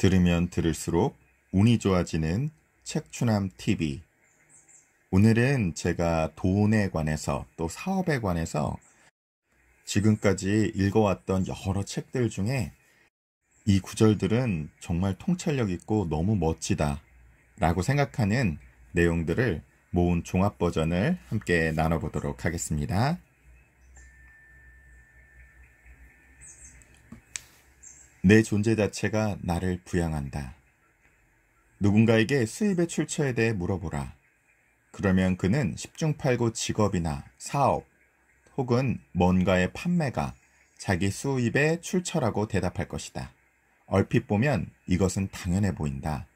들으면 들을수록 운이 좋아지는 책추남 TV. 오늘은 제가 돈에 관해서 또 사업에 관해서 지금까지 읽어왔던 여러 책들 중에 이 구절들은 정말 통찰력 있고 너무 멋지다 라고 생각하는 내용들을 모은 종합 버전을 함께 나눠보도록 하겠습니다. 내 존재 자체가 나를 부양한다. 누군가에게 수입의 출처에 대해 물어보라. 그러면 그는 십중8구 직업이나 사업 혹은 뭔가의 판매가 자기 수입의 출처라고 대답할 것이다. 얼핏 보면 이것은 당연해 보인다.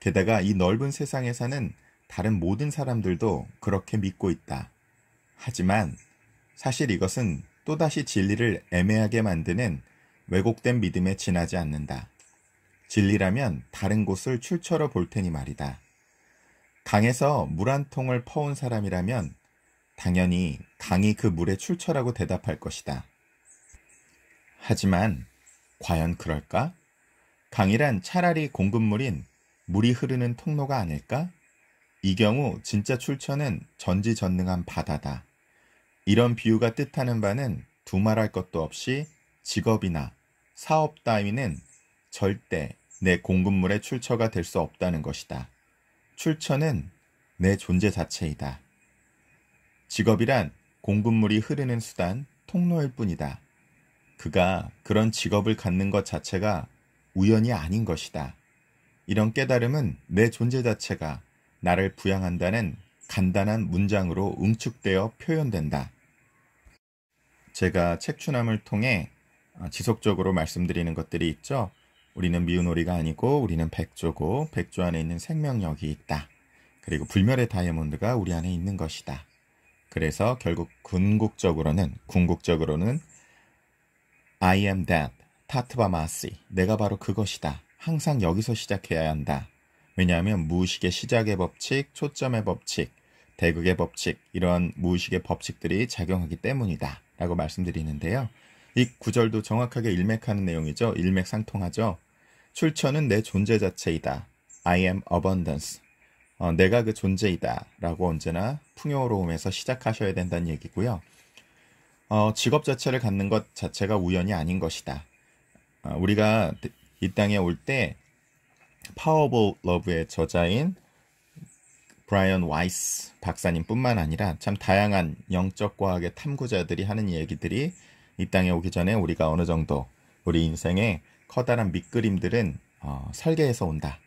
게다가 이 넓은 세상에 서는 다른 모든 사람들도 그렇게 믿고 있다. 하지만 사실 이것은 또다시 진리를 애매하게 만드는 왜곡된 믿음에 지나지 않는다. 진리라면 다른 곳을 출처로 볼 테니 말이다. 강에서 물 한 통을 퍼온 사람이라면 당연히 강이 그 물의 출처라고 대답할 것이다. 하지만 과연 그럴까? 강이란 차라리 공급물인 물이 흐르는 통로가 아닐까? 이 경우 진짜 출처는 전지전능한 바다다. 이런 비유가 뜻하는 바는 두말할 것도 없이 직업이나 사업 따위는 절대 내 공급물의 출처가 될 수 없다는 것이다. 출처는 내 존재 자체이다. 직업이란 공급물이 흐르는 수단, 통로일 뿐이다. 그가 그런 직업을 갖는 것 자체가 우연이 아닌 것이다. 이런 깨달음은 내 존재 자체가 나를 부양한다는 간단한 문장으로 응축되어 표현된다. 제가 책추함을 통해 아, 지속적으로 말씀드리는 것들이 있죠. 우리는 미운 오리가 아니고 우리는 백조고 백조 안에 있는 생명력이 있다. 그리고 불멸의 다이아몬드가 우리 안에 있는 것이다. 그래서 결국 궁극적으로는 궁극적으로는 I am that 타트바마시 내가 바로 그것이다. 항상 여기서 시작해야 한다. 왜냐하면 무의식의 시작의 법칙, 초점의 법칙, 대극의 법칙 이런 무의식의 법칙들이 작용하기 때문이다. 라고 말씀드리는데요. 이 구절도 정확하게 일맥하는 내용이죠. 일맥상통하죠. 출처는 내 존재 자체이다. I am abundance. 어, 내가 그 존재이다. 라고 언제나 풍요로움에서 시작하셔야 된다는 얘기고요. 어, 직업 자체를 갖는 것 자체가 우연이 아닌 것이다. 어, 우리가 이 땅에 올 때 파워볼 러브의 저자인 브라이언 와이스 박사님뿐만 아니라 참 다양한 영적 과학의 탐구자들이 하는 얘기들이 이 땅에 오기 전에 우리가 어느 정도 우리 인생의 커다란 밑그림들은 어, 설계해서 온다.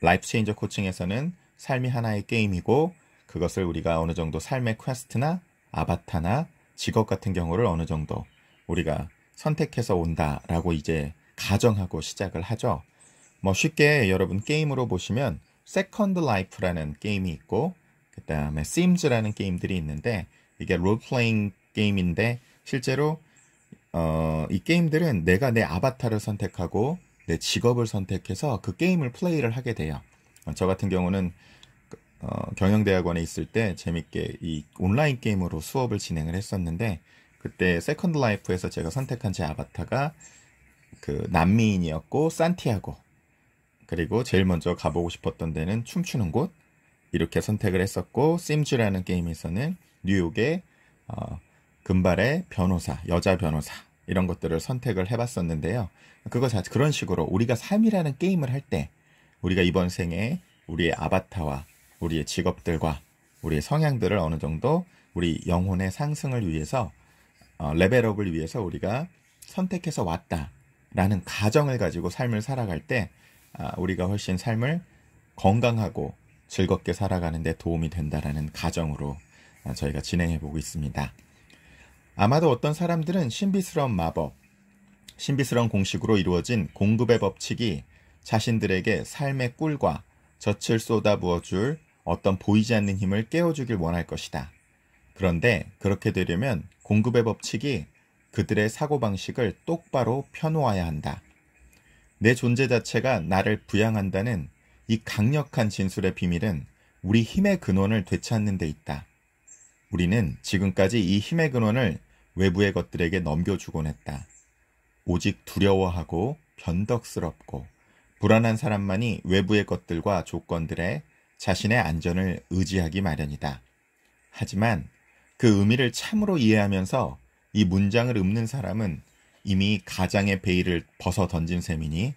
라이프 체인저 코칭에서는 삶이 하나의 게임이고 그것을 우리가 어느 정도 삶의 퀘스트나 아바타나 직업 같은 경우를 어느 정도 우리가 선택해서 온다라고 이제 가정하고 시작을 하죠. 뭐 쉽게 여러분 게임으로 보시면 세컨드 라이프라는 게임이 있고 그다음에 심즈라는 게임들이 있는데 이게 롤플레잉 게임인데 실제로 어, 이 게임들은 내가 내 아바타를 선택하고 내 직업을 선택해서 그 게임을 플레이를 하게 돼요. 어, 저 같은 경우는 어, 경영대학원에 있을 때 재밌게 이 온라인 게임으로 수업을 진행을 했었는데 그때 세컨드 라이프에서 제가 선택한 제 아바타가 그 남미인이었고 산티아고 그리고 제일 먼저 가보고 싶었던 데는 춤추는 곳 이렇게 선택을 했었고 심즈라는 게임에서는 뉴욕의 어, 금발의 변호사 여자 변호사 이런 것들을 선택을 해봤었는데요. 그거 자 그런 식으로 우리가 삶이라는 게임을 할 때 우리가 이번 생에 우리의 아바타와 우리의 직업들과 우리의 성향들을 어느 정도 우리 영혼의 상승을 위해서 어, 레벨업을 위해서 우리가 선택해서 왔다라는 가정을 가지고 삶을 살아갈 때 아, 우리가 훨씬 삶을 건강하고 즐겁게 살아가는 데 도움이 된다라는 가정으로 아, 저희가 진행해 보고 있습니다. 아마도 어떤 사람들은 신비스러운 마법, 신비스러운 공식으로 이루어진 공급의 법칙이 자신들에게 삶의 꿀과 젖을 쏟아부어 줄 어떤 보이지 않는 힘을 깨워주길 원할 것이다. 그런데 그렇게 되려면 공급의 법칙이 그들의 사고방식을 똑바로 펴놓아야 한다. 내 존재 자체가 나를 부양한다는 이 강력한 진술의 비밀은 우리 힘의 근원을 되찾는 데 있다. 우리는 지금까지 이 힘의 근원을 외부의 것들에게 넘겨주곤 했다. 오직 두려워하고 변덕스럽고 불안한 사람만이 외부의 것들과 조건들에 자신의 안전을 의지하기 마련이다. 하지만 그 의미를 참으로 이해하면서 이 문장을 읊는 사람은 이미 가장의 베일을 벗어 던진 셈이니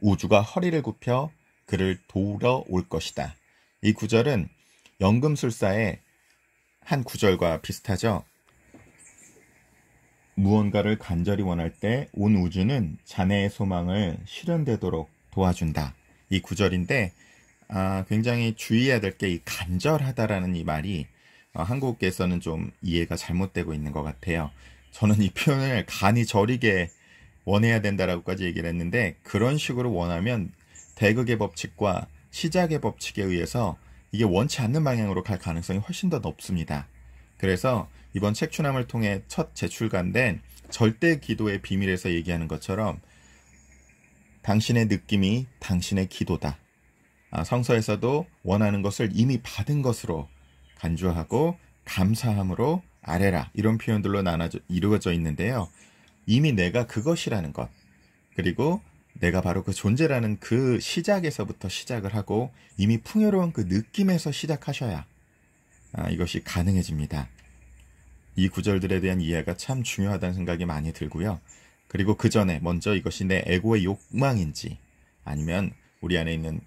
우주가 허리를 굽혀 그를 도우러 올 것이다. 이 구절은 연금술사의 한 구절과 비슷하죠. 무언가를 간절히 원할 때 온 우주는 자네의 소망을 실현되도록 도와준다. 이 구절인데 아, 굉장히 주의해야 될 게 이 간절하다라는 이 말이 어, 한국에서는 좀 이해가 잘못되고 있는 것 같아요. 저는 이 표현을 간이 저리게 원해야 된다라고까지 얘기를 했는데 그런 식으로 원하면 대극의 법칙과 시작의 법칙에 의해서 이게 원치 않는 방향으로 갈 가능성이 훨씬 더 높습니다. 그래서 이번 책추남을 통해 첫 제출간된 절대 기도의 비밀에서 얘기하는 것처럼 당신의 느낌이 당신의 기도다. 아, 성서에서도 원하는 것을 이미 받은 것으로 간주하고 감사함으로 아래라 이런 표현들로 나눠져 이루어져 있는데요. 이미 내가 그것이라는 것 그리고 내가 바로 그 존재라는 그 시작에서부터 시작을 하고 이미 풍요로운 그 느낌에서 시작하셔야 아, 이것이 가능해집니다. 이 구절들에 대한 이해가 참 중요하다는 생각이 많이 들고요. 그리고 그 전에 먼저 이것이 내 에고의 욕망인지 아니면 우리 안에 있는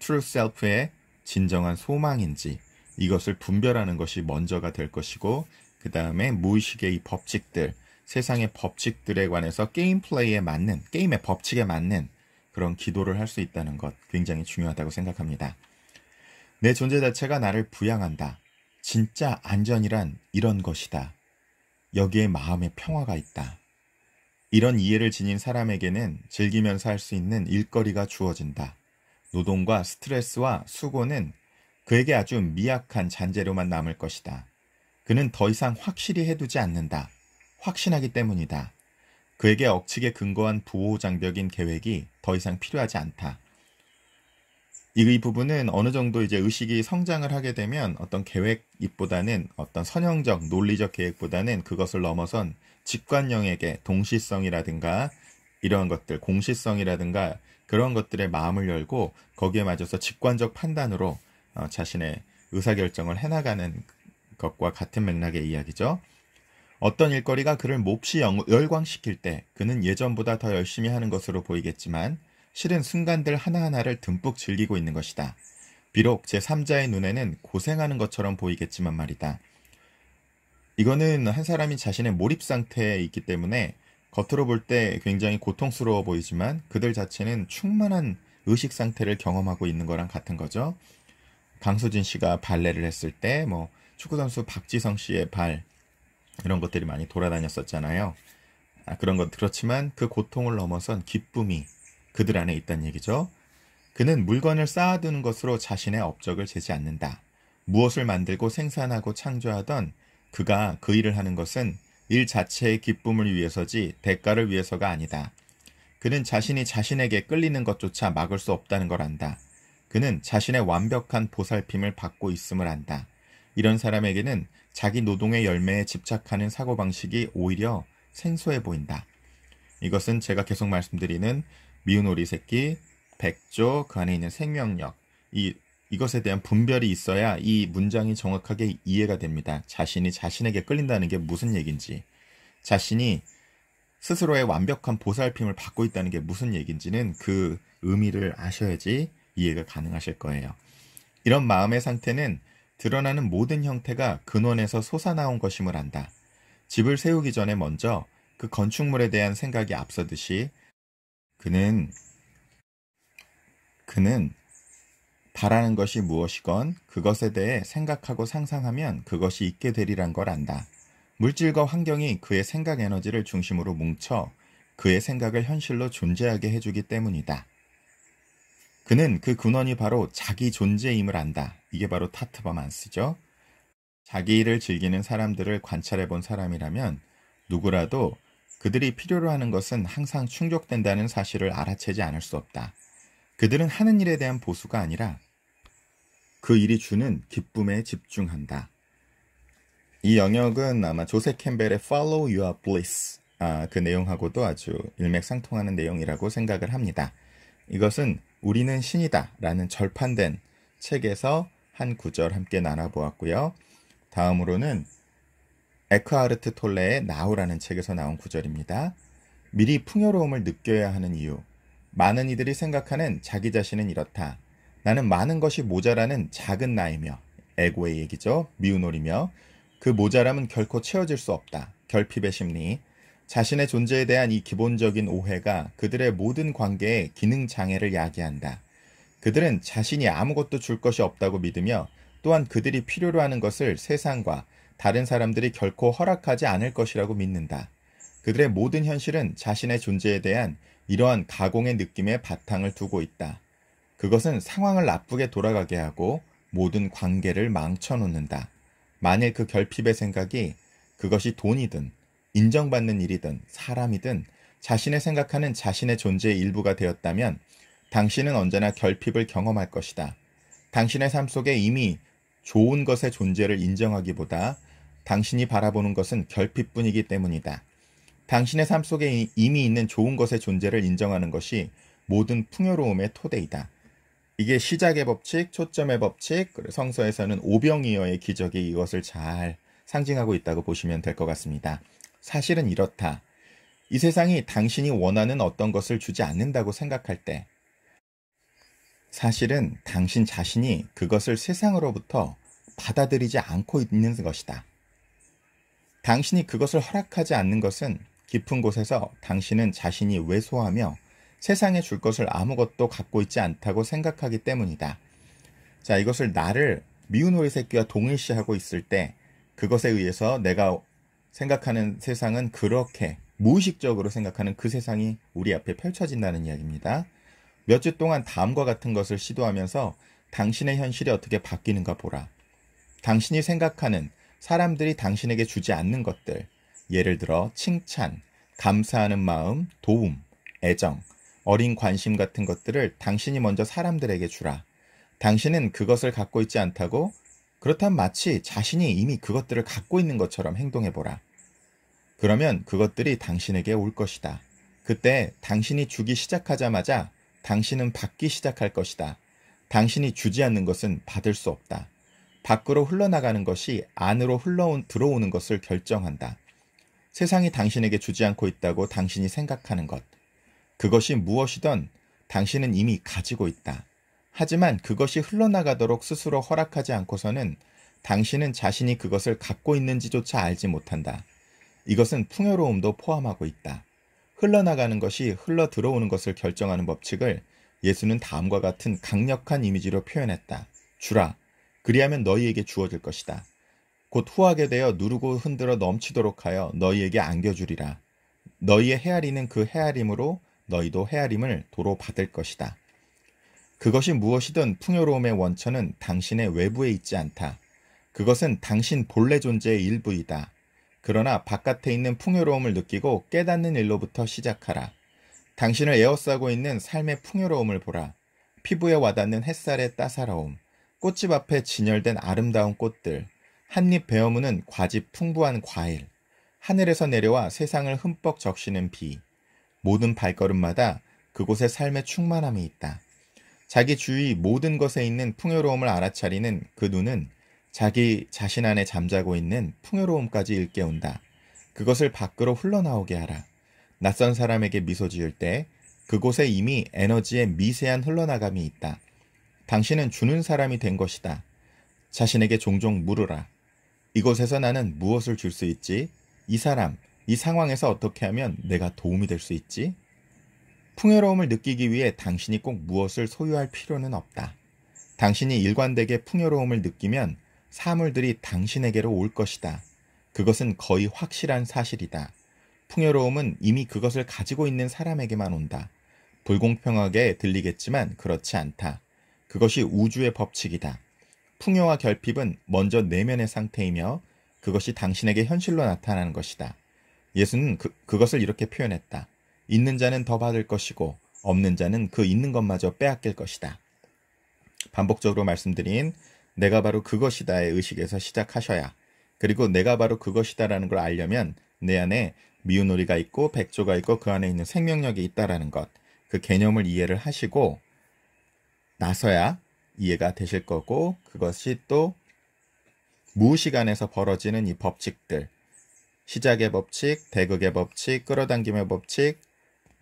트루 셀프의 진정한 소망인지 이것을 분별하는 것이 먼저가 될 것이고 그 다음에 무의식의 이 법칙들 세상의 법칙들에 관해서 게임 플레이에 맞는, 게임의 법칙에 맞는 그런 기도를 할 수 있다는 것 굉장히 중요하다고 생각합니다. 내 존재 자체가 나를 부양한다. 진짜 안전이란 이런 것이다. 여기에 마음의 평화가 있다. 이런 이해를 지닌 사람에게는 즐기면서 할 수 있는 일거리가 주어진다. 노동과 스트레스와 수고는 그에게 아주 미약한 잔재로만 남을 것이다. 그는 더 이상 확실히 해두지 않는다. 확신하기 때문이다. 그에게 억측에 근거한 부호 장벽인 계획이 더 이상 필요하지 않다. 이 부분은 어느 정도 이제 의식이 성장을 하게 되면 어떤 계획입보다는 어떤 선형적 논리적 계획보다는 그것을 넘어선 직관 영역의 동시성이라든가 이러한 것들 공시성이라든가 그런 것들의 마음을 열고 거기에 맞춰서 직관적 판단으로 어, 자신의 의사결정을 해나가는 것과 같은 맥락의 이야기죠. 어떤 일거리가 그를 몹시 열광시킬 때 그는 예전보다 더 열심히 하는 것으로 보이겠지만 실은 순간들 하나하나를 듬뿍 즐기고 있는 것이다. 비록 제3자의 눈에는 고생하는 것처럼 보이겠지만 말이다. 이거는 한 사람이 자신의 몰입 상태에 있기 때문에 겉으로 볼 때 굉장히 고통스러워 보이지만 그들 자체는 충만한 의식 상태를 경험하고 있는 거랑 같은 거죠. 강수진 씨가 발레를 했을 때뭐 축구선수 박지성 씨의 발, 이런 것들이 많이 돌아다녔었잖아요. 아, 그런 건 그렇지만 그 고통을 넘어선 기쁨이 그들 안에 있다는 얘기죠. 그는 물건을 쌓아두는 것으로 자신의 업적을 재지 않는다. 무엇을 만들고 생산하고 창조하던 그가 그 일을 하는 것은 일 자체의 기쁨을 위해서지 대가를 위해서가 아니다. 그는 자신이 자신에게 끌리는 것조차 막을 수 없다는 걸 안다. 그는 자신의 완벽한 보살핌을 받고 있음을 안다. 이런 사람에게는 자기 노동의 열매에 집착하는 사고방식이 오히려 생소해 보인다. 이것은 제가 계속 말씀드리는 미운 오리 새끼, 백조, 그 안에 있는 생명력, 이, 이것에 대한 분별이 있어야 이 문장이 정확하게 이해가 됩니다. 자신이 자신에게 끌린다는 게 무슨 얘기인지, 자신이 스스로의 완벽한 보살핌을 받고 있다는 게 무슨 얘기인지는 그 의미를 아셔야지 이해가 가능하실 거예요. 이런 마음의 상태는 드러나는 모든 형태가 근원에서 솟아나온 것임을 안다. 집을 세우기 전에 먼저 그 건축물에 대한 생각이 앞서듯이 그는 그는 바라는 것이 무엇이건 그것에 대해 생각하고 상상하면 그것이 있게 되리란 걸 안다. 물질과 환경이 그의 생각 에너지를 중심으로 뭉쳐 그의 생각을 현실로 존재하게 해주기 때문이다. 그는 그 근원이 바로 자기 존재임을 안다. 이게 바로 타트바안쓰죠 자기 일을 즐기는 사람들을 관찰해 본 사람이라면 누구라도 그들이 필요로 하는 것은 항상 충족된다는 사실을 알아채지 않을 수 없다. 그들은 하는 일에 대한 보수가 아니라 그 일이 주는 기쁨에 집중한다. 이 영역은 아마 조세 캠벨의 Follow Your Bliss 아, 그 내용하고도 아주 일맥상통하는 내용이라고 생각을 합니다. 이것은 우리는 신이다 라는 절판된 책에서 한 구절 함께 나눠보았고요. 다음으로는 에크하르트 톨레의 나우라는 책에서 나온 구절입니다. 미리 풍요로움을 느껴야 하는 이유. 많은 이들이 생각하는 자기 자신은 이렇다. 나는 많은 것이 모자라는 작은 나이며 에고의 얘기죠. 미운 오리며 그 모자람은 결코 채워질 수 없다. 결핍의 심리. 자신의 존재에 대한 이 기본적인 오해가 그들의 모든 관계에 기능 장애를 야기한다. 그들은 자신이 아무것도 줄 것이 없다고 믿으며 또한 그들이 필요로 하는 것을 세상과 다른 사람들이 결코 허락하지 않을 것이라고 믿는다. 그들의 모든 현실은 자신의 존재에 대한 이러한 가공의 느낌에 바탕을 두고 있다. 그것은 상황을 나쁘게 돌아가게 하고 모든 관계를 망쳐놓는다. 만일 그 결핍의 생각이 그것이 돈이든 인정받는 일이든 사람이든 자신의 생각하는 자신의 존재의 일부가 되었다면 당신은 언제나 결핍을 경험할 것이다. 당신의 삶 속에 이미 좋은 것의 존재를 인정하기보다 당신이 바라보는 것은 결핍뿐이기 때문이다. 당신의 삶 속에 이미 있는 좋은 것의 존재를 인정하는 것이 모든 풍요로움의 토대이다. 이게 시작의 법칙, 초점의 법칙, 그리고 성서에서는 오병이어의 기적이 이것을 잘 상징하고 있다고 보시면 될 것 같습니다. 사실은 이렇다. 이 세상이 당신이 원하는 어떤 것을 주지 않는다고 생각할 때, 사실은 당신 자신이 그것을 세상으로부터 받아들이지 않고 있는 것이다. 당신이 그것을 허락하지 않는 것은 깊은 곳에서 당신은 자신이 왜소하며 세상에 줄 것을 아무것도 갖고 있지 않다고 생각하기 때문이다. 자, 이것을 나를 미운 오리 새끼와 동일시하고 있을 때 그것에 의해서 내가 생각하는 세상은 그렇게 무의식적으로 생각하는 그 세상이 우리 앞에 펼쳐진다는 이야기입니다. 몇 주 동안 다음과 같은 것을 시도하면서 당신의 현실이 어떻게 바뀌는가 보라. 당신이 생각하는 사람들이 당신에게 주지 않는 것들, 예를 들어 칭찬, 감사하는 마음, 도움, 애정, 어린 관심 같은 것들을 당신이 먼저 사람들에게 주라. 당신은 그것을 갖고 있지 않다고 그렇다면 마치 자신이 이미 그것들을 갖고 있는 것처럼 행동해보라. 그러면 그것들이 당신에게 올 것이다. 그때 당신이 주기 시작하자마자 당신은 받기 시작할 것이다. 당신이 주지 않는 것은 받을 수 없다. 밖으로 흘러나가는 것이 안으로 흘러온 들어오는 것을 결정한다. 세상이 당신에게 주지 않고 있다고 당신이 생각하는 것. 그것이 무엇이든 당신은 이미 가지고 있다. 하지만 그것이 흘러나가도록 스스로 허락하지 않고서는 당신은 자신이 그것을 갖고 있는지조차 알지 못한다. 이것은 풍요로움도 포함하고 있다. 흘러나가는 것이 흘러 들어오는 것을 결정하는 법칙을 예수는 다음과 같은 강력한 이미지로 표현했다. 주라. 그리하면 너희에게 주어질 것이다. 곧 후하게 되어 누르고 흔들어 넘치도록 하여 너희에게 안겨주리라. 너희의 헤아리는 그 헤아림으로 너희도 헤아림을 도로 받을 것이다. 그것이 무엇이든 풍요로움의 원천은 당신의 외부에 있지 않다. 그것은 당신 본래 존재의 일부이다. 그러나 바깥에 있는 풍요로움을 느끼고 깨닫는 일로부터 시작하라. 당신을 에어싸고 있는 삶의 풍요로움을 보라. 피부에 와닿는 햇살의 따사로움, 꽃집 앞에 진열된 아름다운 꽃들, 한입 베어무는 과즙 풍부한 과일, 하늘에서 내려와 세상을 흠뻑 적시는 비, 모든 발걸음마다 그곳의 삶의 충만함이 있다. 자기 주위 모든 것에 있는 풍요로움을 알아차리는 그 눈은 자기 자신 안에 잠자고 있는 풍요로움까지 일깨운다. 그것을 밖으로 흘러나오게 하라. 낯선 사람에게 미소 지을 때 그곳에 이미 에너지의 미세한 흘러나감이 있다. 당신은 주는 사람이 된 것이다. 자신에게 종종 물으라. 이곳에서 나는 무엇을 줄 수 있지? 이 사람, 이 상황에서 어떻게 하면 내가 도움이 될 수 있지? 풍요로움을 느끼기 위해 당신이 꼭 무엇을 소유할 필요는 없다. 당신이 일관되게 풍요로움을 느끼면 사물들이 당신에게로 올 것이다. 그것은 거의 확실한 사실이다. 풍요로움은 이미 그것을 가지고 있는 사람에게만 온다. 불공평하게 들리겠지만 그렇지 않다. 그것이 우주의 법칙이다. 풍요와 결핍은 먼저 내면의 상태이며 그것이 당신에게 현실로 나타나는 것이다. 예수는 그, 그것을 이렇게 표현했다. 있는 자는 더 받을 것이고 없는 자는 그 있는 것마저 빼앗길 것이다. 반복적으로 말씀드린 내가 바로 그것이다의 의식에서 시작하셔야 그리고 내가 바로 그것이다라는 걸 알려면 내 안에 미운오리가 있고 백조가 있고 그 안에 있는 생명력이 있다라는 것 그 개념을 이해를 하시고 나서야 이해가 되실 거고 그것이 또 무시간에서 벌어지는 이 법칙들 시작의 법칙, 대극의 법칙, 끌어당김의 법칙,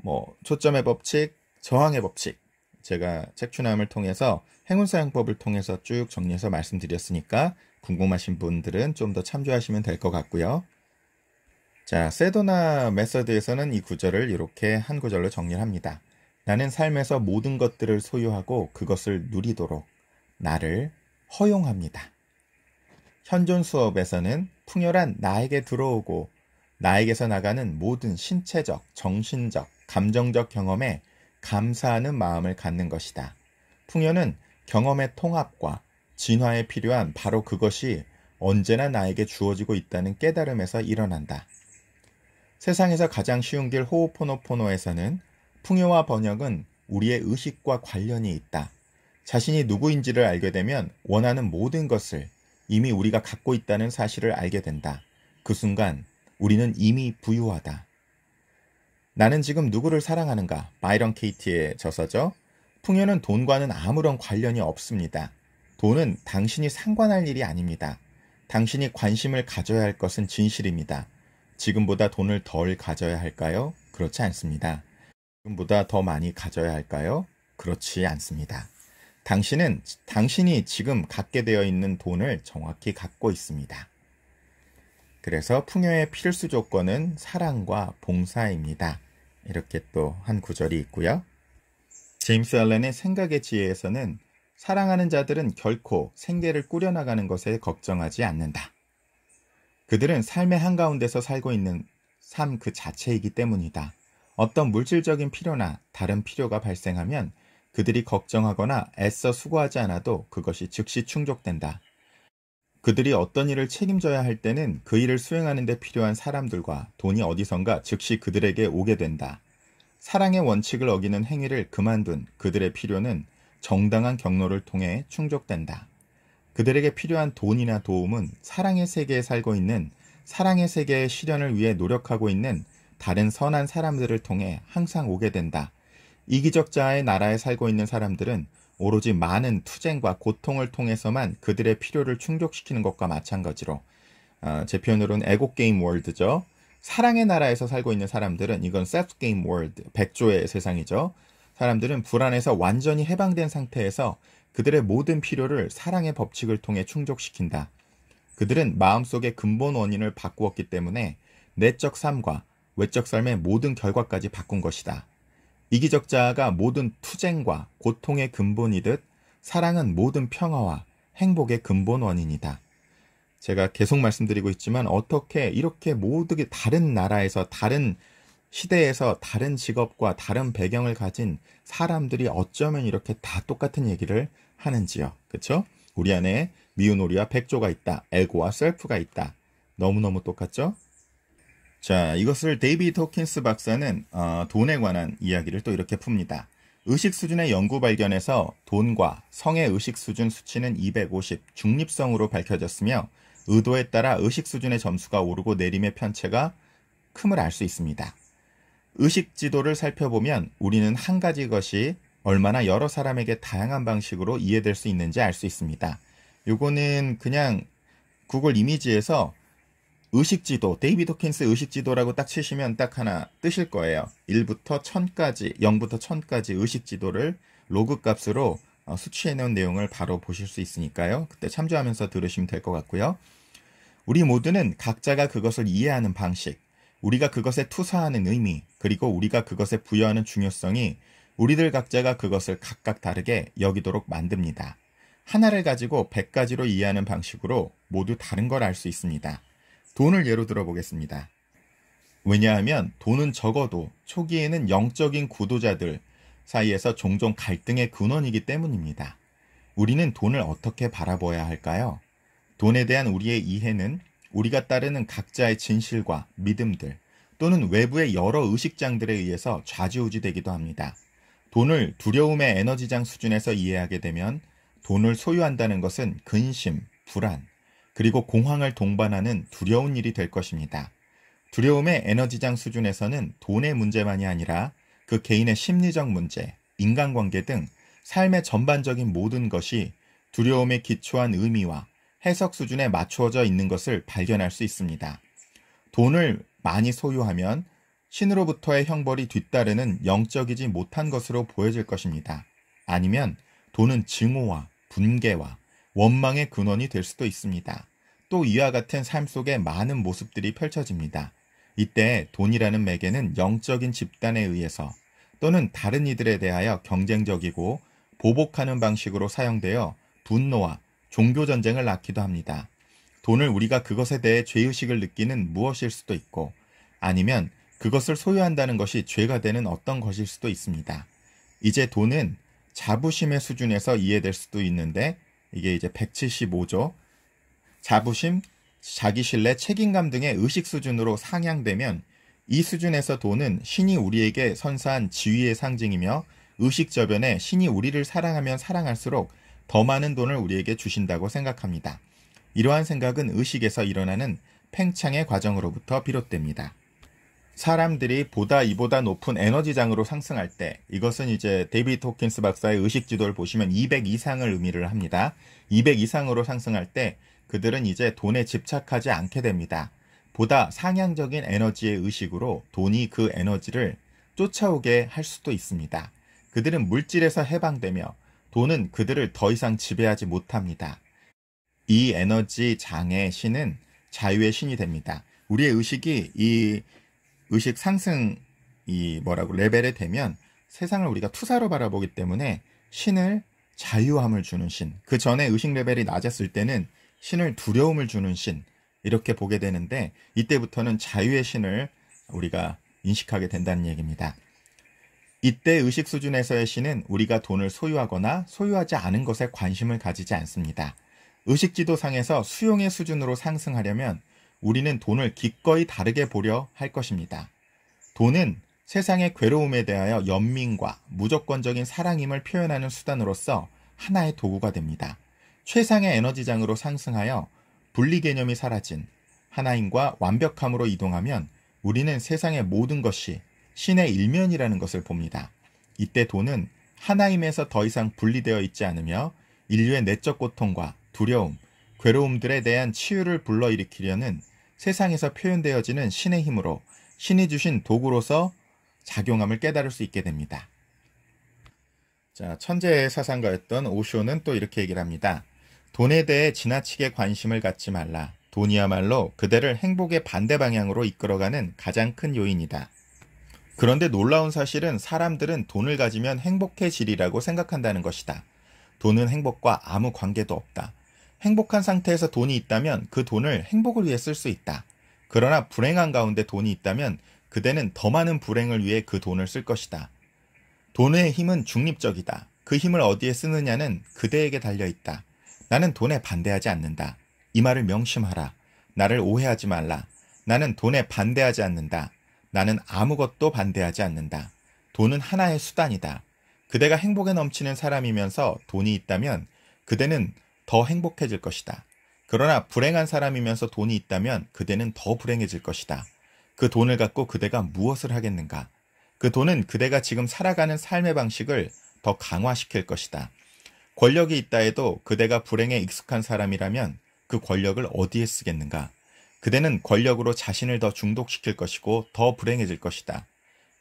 뭐 초점의 법칙, 저항의 법칙 제가 책추남을 통해서 행운 사용법을 통해서 쭉 정리해서 말씀드렸으니까 궁금하신 분들은 좀 더 참조하시면 될 것 같고요. 자, 세도나 메서드에서는 이 구절을 이렇게 한 구절로 정리합니다. 나는 삶에서 모든 것들을 소유하고 그것을 누리도록 나를 허용합니다. 현존 수업에서는 풍요란 나에게 들어오고 나에게서 나가는 모든 신체적, 정신적, 감정적 경험에 감사하는 마음을 갖는 것이다. 풍요는 경험의 통합과 진화에 필요한 바로 그것이 언제나 나에게 주어지고 있다는 깨달음에서 일어난다. 세상에서 가장 쉬운 길 호호포노포노에서는 풍요와 번역은 우리의 의식과 관련이 있다. 자신이 누구인지를 알게 되면 원하는 모든 것을 이미 우리가 갖고 있다는 사실을 알게 된다. 그 순간 우리는 이미 부유하다. 나는 지금 누구를 사랑하는가? 마이런 케이티의 저서죠. 풍요는 돈과는 아무런 관련이 없습니다. 돈은 당신이 상관할 일이 아닙니다. 당신이 관심을 가져야 할 것은 진실입니다. 지금보다 돈을 덜 가져야 할까요? 그렇지 않습니다. 지금보다 더 많이 가져야 할까요? 그렇지 않습니다. 당신은 당신이 지금 갖게 되어 있는 돈을 정확히 갖고 있습니다. 그래서 풍요의 필수 조건은 사랑과 봉사입니다. 이렇게 또 한 구절이 있고요. 제임스 알렌의 생각의 지혜에서는 사랑하는 자들은 결코 생계를 꾸려나가는 것에 걱정하지 않는다. 그들은 삶의 한가운데서 살고 있는 삶 그 자체이기 때문이다. 어떤 물질적인 필요나 다른 필요가 발생하면 그들이 걱정하거나 애써 수고하지 않아도 그것이 즉시 충족된다. 그들이 어떤 일을 책임져야 할 때는 그 일을 수행하는 데 필요한 사람들과 돈이 어디선가 즉시 그들에게 오게 된다. 사랑의 원칙을 어기는 행위를 그만둔 그들의 필요는 정당한 경로를 통해 충족된다. 그들에게 필요한 돈이나 도움은 사랑의 세계에 살고 있는 사랑의 세계의 실현을 위해 노력하고 있는 다른 선한 사람들을 통해 항상 오게 된다. 이기적자의 나라에 살고 있는 사람들은 오로지 많은 투쟁과 고통을 통해서만 그들의 필요를 충족시키는 것과 마찬가지로 어, 제 표현으로는 에고 게임 월드죠. 사랑의 나라에서 살고 있는 사람들은 이건 셉스 게임 월드, 백조의 세상이죠. 사람들은 불안에서 완전히 해방된 상태에서 그들의 모든 필요를 사랑의 법칙을 통해 충족시킨다. 그들은 마음속의 근본 원인을 바꾸었기 때문에 내적 삶과 외적 삶의 모든 결과까지 바꾼 것이다. 이기적자가 모든 투쟁과 고통의 근본이듯 사랑은 모든 평화와 행복의 근본 원인이다. 제가 계속 말씀드리고 있지만 어떻게 이렇게 모두 게 다른 나라에서 다른 시대에서 다른 직업과 다른 배경을 가진 사람들이 어쩌면 이렇게 다 똑같은 얘기를 하는지요. 그렇죠? 우리 안에 미운 오리와 백조가 있다. 에고와 셀프가 있다. 너무너무 똑같죠? 자, 이것을 데이비드 호킨스 박사는 어, 돈에 관한 이야기를 또 이렇게 풉니다. 의식 수준의 연구 발견에서 돈과 성의 의식 수준 수치는 250 중립성으로 밝혀졌으며 의도에 따라 의식 수준의 점수가 오르고 내림의 편차가 큼을 알 수 있습니다. 의식 지도를 살펴보면 우리는 한 가지 것이 얼마나 여러 사람에게 다양한 방식으로 이해될 수 있는지 알 수 있습니다. 요거는 그냥 구글 이미지에서 의식지도 데이비드 킨스 의식지도라고 딱 치시면 딱 하나 뜨실 거예요. 1부터 1000까지 0부터 1000까지 의식지도를 로그 값으로 어, 수치해 놓은 내용을 바로 보실 수 있으니까요. 그때 참조하면서 들으시면 될 것 같고요. 우리 모두는 각자가 그것을 이해하는 방식, 우리가 그것에 투사하는 의미, 그리고 우리가 그것에 부여하는 중요성이 우리들 각자가 그것을 각각 다르게 여기도록 만듭니다. 하나를 가지고 100가지로 이해하는 방식으로 모두 다른 걸 알 수 있습니다. 돈을 예로 들어보겠습니다. 왜냐하면 돈은 적어도 초기에는 영적인 구도자들 사이에서 종종 갈등의 근원이기 때문입니다. 우리는 돈을 어떻게 바라보아야 할까요? 돈에 대한 우리의 이해는 우리가 따르는 각자의 진실과 믿음들 또는 외부의 여러 의식장들에 의해서 좌지우지되기도 합니다. 돈을 두려움의 에너지장 수준에서 이해하게 되면 돈을 소유한다는 것은 근심, 불안, 그리고 공황을 동반하는 두려운 일이 될 것입니다. 두려움의 에너지장 수준에서는 돈의 문제만이 아니라 그 개인의 심리적 문제, 인간관계 등 삶의 전반적인 모든 것이 두려움에 기초한 의미와 해석 수준에 맞추어져 있는 것을 발견할 수 있습니다. 돈을 많이 소유하면 신으로부터의 형벌이 뒤따르는 영적이지 못한 것으로 보여질 것입니다. 아니면 돈은 증오와 분개와 원망의 근원이 될 수도 있습니다. 또 이와 같은 삶 속에 많은 모습들이 펼쳐집니다. 이때 돈이라는 매개는 영적인 집단에 의해서 또는 다른 이들에 대하여 경쟁적이고 보복하는 방식으로 사용되어 분노와 종교 전쟁을 낳기도 합니다. 돈을 우리가 그것에 대해 죄의식을 느끼는 무엇일 수도 있고 아니면 그것을 소유한다는 것이 죄가 되는 어떤 것일 수도 있습니다. 이제 돈은 자부심의 수준에서 이해될 수도 있는데 이게 이제 175조 자부심, 자기신뢰, 책임감 등의 의식 수준으로 상향되면 이 수준에서 돈은 신이 우리에게 선사한 지위의 상징이며 의식 저변에 신이 우리를 사랑하면 사랑할수록 더 많은 돈을 우리에게 주신다고 생각합니다. 이러한 생각은 의식에서 일어나는 팽창의 과정으로부터 비롯됩니다. 사람들이 보다 이보다 높은 에너지장으로 상승할 때 이것은 이제 데이비드 호킨스 박사의 의식 지도를 보시면 200 이상을 의미를 합니다. 200 이상으로 상승할 때 그들은 이제 돈에 집착하지 않게 됩니다. 보다 상향적인 에너지의 의식으로 돈이 그 에너지를 쫓아오게 할 수도 있습니다. 그들은 물질에서 해방되며 돈은 그들을 더 이상 지배하지 못합니다. 이 에너지 장의 신은 자유의 신이 됩니다. 우리의 의식이 이 의식 상승 이 뭐라고 레벨에 되면 세상을 우리가 투사로 바라보기 때문에 신을 자유함을 주는 신. 그 전에 의식 레벨이 낮았을 때는 신을 두려움을 주는 신 이렇게 보게 되는데 이때부터는 자유의 신을 우리가 인식하게 된다는 얘기입니다. 이때 의식 수준에서의 신은 우리가 돈을 소유하거나 소유하지 않은 것에 관심을 가지지 않습니다. 의식 지도상에서 수용의 수준으로 상승하려면 우리는 돈을 기꺼이 다르게 보려 할 것입니다. 돈은 세상의 괴로움에 대하여 연민과 무조건적인 사랑임을 표현하는 수단으로서 하나의 도구가 됩니다. 최상의 에너지장으로 상승하여 분리 개념이 사라진 하나인과 완벽함으로 이동하면 우리는 세상의 모든 것이 신의 일면이라는 것을 봅니다. 이때 돈은 하나임에서 더 이상 분리되어 있지 않으며 인류의 내적 고통과 두려움, 괴로움들에 대한 치유를 불러일으키려는 세상에서 표현되어지는 신의 힘으로 신이 주신 도구로서 작용함을 깨달을 수 있게 됩니다. 자, 천재의 사상가였던 오쇼는 또 이렇게 얘기를 합니다. 돈에 대해 지나치게 관심을 갖지 말라. 돈이야말로 그대를 행복의 반대 방향으로 이끌어가는 가장 큰 요인이다. 그런데 놀라운 사실은 사람들은 돈을 가지면 행복해지리라고 생각한다는 것이다. 돈은 행복과 아무 관계도 없다. 행복한 상태에서 돈이 있다면 그 돈을 행복을 위해 쓸 수 있다. 그러나 불행한 가운데 돈이 있다면 그대는 더 많은 불행을 위해 그 돈을 쓸 것이다. 돈의 힘은 중립적이다. 그 힘을 어디에 쓰느냐는 그대에게 달려 있다. 나는 돈에 반대하지 않는다. 이 말을 명심하라. 나를 오해하지 말라. 나는 돈에 반대하지 않는다. 나는 아무것도 반대하지 않는다. 돈은 하나의 수단이다. 그대가 행복에 넘치는 사람이면서 돈이 있다면 그대는 더 행복해질 것이다. 그러나 불행한 사람이면서 돈이 있다면 그대는 더 불행해질 것이다. 그 돈을 갖고 그대가 무엇을 하겠는가? 그 돈은 그대가 지금 살아가는 삶의 방식을 더 강화시킬 것이다. 권력이 있다 해도 그대가 불행에 익숙한 사람이라면 그 권력을 어디에 쓰겠는가? 그대는 권력으로 자신을 더 중독시킬 것이고 더 불행해질 것이다.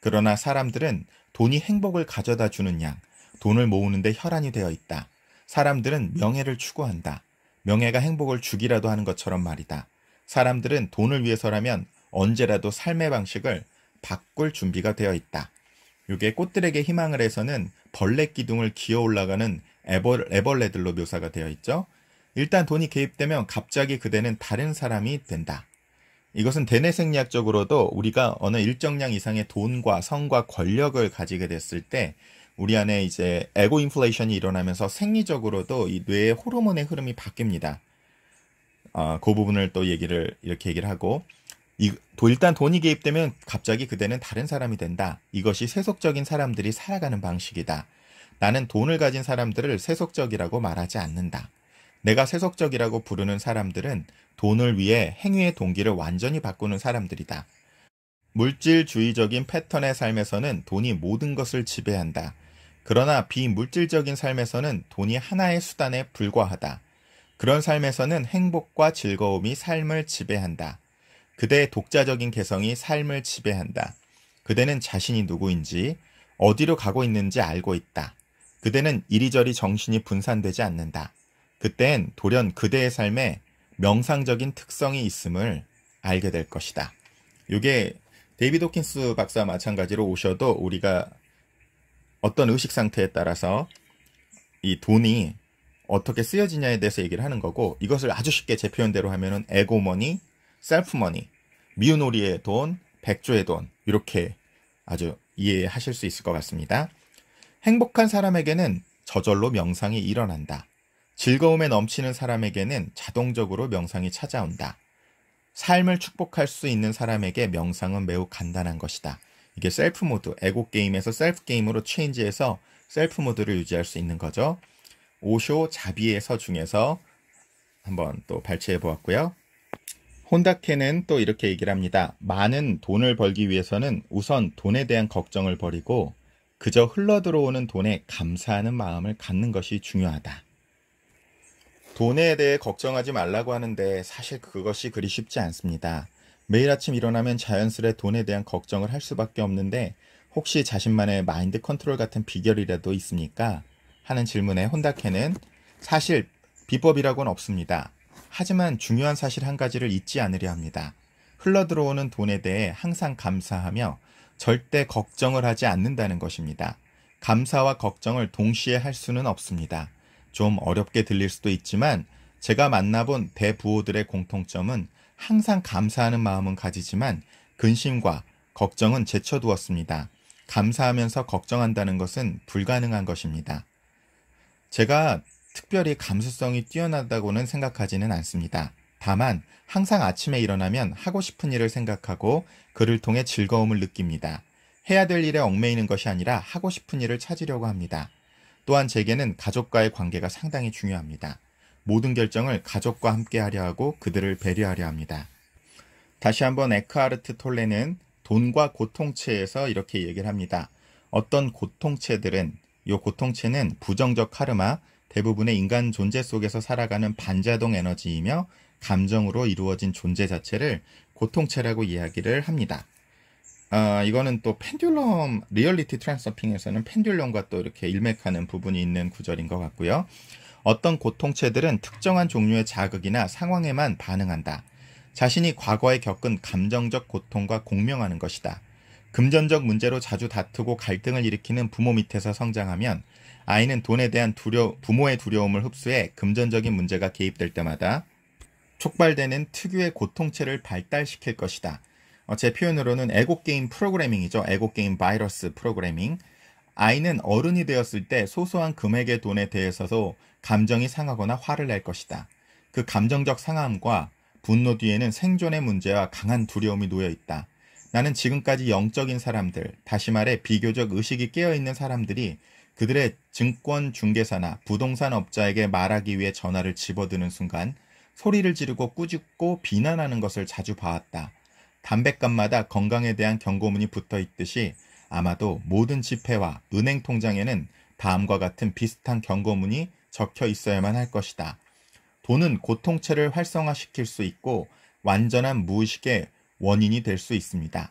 그러나 사람들은 돈이 행복을 가져다 주는 양, 돈을 모으는데 혈안이 되어 있다. 사람들은 명예를 추구한다. 명예가 행복을 주기라도 하는 것처럼 말이다. 사람들은 돈을 위해서라면 언제라도 삶의 방식을 바꿀 준비가 되어 있다. 이게 꽃들에게 희망을 해서는 벌레 기둥을 기어 올라가는 에벌 애벌레들로 묘사가 되어 있죠. 일단 돈이 개입되면 갑자기 그대는 다른 사람이 된다. 이것은 대내 생리학적으로도 우리가 어느 일정량 이상의 돈과 성과 권력을 가지게 됐을 때 우리 안에 이제 에고 인플레이션이 일어나면서 생리적으로도 이 뇌의 호르몬의 흐름이 바뀝니다. 어, 그 부분을 또 얘기를 이렇게 얘기를 하고 이, 일단 돈이 개입되면 갑자기 그대는 다른 사람이 된다. 이것이 세속적인 사람들이 살아가는 방식이다. 나는 돈을 가진 사람들을 세속적이라고 말하지 않는다. 내가 세속적이라고 부르는 사람들은 돈을 위해 행위의 동기를 완전히 바꾸는 사람들이다. 물질주의적인 패턴의 삶에서는 돈이 모든 것을 지배한다. 그러나 비물질적인 삶에서는 돈이 하나의 수단에 불과하다. 그런 삶에서는 행복과 즐거움이 삶을 지배한다. 그대의 독자적인 개성이 삶을 지배한다. 그대는 자신이 누구인지, 어디로 가고 있는지 알고 있다. 그대는 이리저리 정신이 분산되지 않는다. 그땐 돌연 그대의 삶에 명상적인 특성이 있음을 알게 될 것이다. 요게 데이비드 호킨스 박사 와 마찬가지로 오셔도 우리가 어떤 의식 상태에 따라서 이 돈이 어떻게 쓰여지냐에 대해서 얘기를 하는 거고 이것을 아주 쉽게 제 표현대로 하면은 에고머니, 셀프머니, 미운오리의 돈, 백조의 돈 이렇게 아주 이해하실 수 있을 것 같습니다. 행복한 사람에게는 저절로 명상이 일어난다. 즐거움에 넘치는 사람에게는 자동적으로 명상이 찾아온다. 삶을 축복할 수 있는 사람에게 명상은 매우 간단한 것이다. 이게 셀프 모드, 에고 게임에서 셀프 게임으로 체인지해서 셀프 모드를 유지할 수 있는 거죠. 오쇼 자비의 서 중에서 한번 또 발췌해 보았고요. 혼다케는 또 이렇게 얘기를 합니다. 많은 돈을 벌기 위해서는 우선 돈에 대한 걱정을 버리고 그저 흘러들어오는 돈에 감사하는 마음을 갖는 것이 중요하다. 돈에 대해 걱정하지 말라고 하는데 사실 그것이 그리 쉽지 않습니다. 매일 아침 일어나면 자연스레 돈에 대한 걱정을 할 수밖에 없는데 혹시 자신만의 마인드 컨트롤 같은 비결이라도 있습니까? 하는 질문에 혼다케는 사실 비법이라고는 없습니다. 하지만 중요한 사실 한 가지를 잊지 않으려 합니다. 흘러들어오는 돈에 대해 항상 감사하며 절대 걱정을 하지 않는다는 것입니다. 감사와 걱정을 동시에 할 수는 없습니다. 좀 어렵게 들릴 수도 있지만 제가 만나본 대부호들의 공통점은 항상 감사하는 마음은 가지지만 근심과 걱정은 제쳐두었습니다. 감사하면서 걱정한다는 것은 불가능한 것입니다. 제가 특별히 감수성이 뛰어나다고는 생각하지는 않습니다. 다만 항상 아침에 일어나면 하고 싶은 일을 생각하고 그를 통해 즐거움을 느낍니다. 해야 될 일에 얽매이는 것이 아니라 하고 싶은 일을 찾으려고 합니다. 또한 제게는 가족과의 관계가 상당히 중요합니다. 모든 결정을 가족과 함께 하려 하고 그들을 배려하려 합니다. 다시 한번 에크하르트 톨레는 돈과 고통체에서 이렇게 얘기를 합니다. 어떤 고통체들은 이 고통체는 부정적 카르마, 대부분의 인간 존재 속에서 살아가는 반자동 에너지이며 감정으로 이루어진 존재 자체를 고통체라고 이야기를 합니다. 아, 이거는 또 펜듈럼 리얼리티 트랜서핑에서는 펜듈럼과 또 이렇게 일맥하는 부분이 있는 구절인 것 같고요. 어떤 고통체들은 특정한 종류의 자극이나 상황에만 반응한다. 자신이 과거에 겪은 감정적 고통과 공명하는 것이다. 금전적 문제로 자주 다투고 갈등을 일으키는 부모 밑에서 성장하면 아이는 돈에 대한 두려 부모의 두려움을 흡수해 금전적인 문제가 개입될 때마다 촉발되는 특유의 고통체를 발달시킬 것이다. 어, 제 표현으로는 에고게임 프로그래밍이죠. 에고게임 바이러스 프로그래밍. 아이는 어른이 되었을 때 소소한 금액의 돈에 대해서도 감정이 상하거나 화를 낼 것이다. 그 감정적 상함과 분노 뒤에는 생존의 문제와 강한 두려움이 놓여 있다. 나는 지금까지 영적인 사람들, 다시 말해 비교적 의식이 깨어있는 사람들이 그들의 증권 중개사나 부동산 업자에게 말하기 위해 전화를 집어드는 순간 소리를 지르고 꾸짖고 비난하는 것을 자주 봐왔다. 담뱃값마다 건강에 대한 경고문이 붙어 있듯이 아마도 모든 지폐와 은행 통장에는 다음과 같은 비슷한 경고문이 적혀 있어야만 할 것이다. 돈은 고통체를 활성화시킬 수 있고 완전한 무의식의 원인이 될 수 있습니다.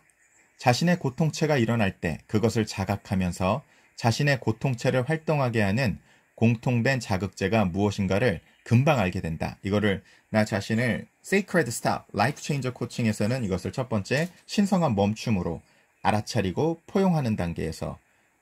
자신의 고통체가 일어날 때 그것을 자각하면서 자신의 고통체를 활동하게 하는 공통된 자극제가 무엇인가를 금방 알게 된다. 이거를 나 자신을 Sacred Stop, Life Changer 코칭에서는 이것을 첫 번째 신성한 멈춤으로 알아차리고 포용하는 단계에서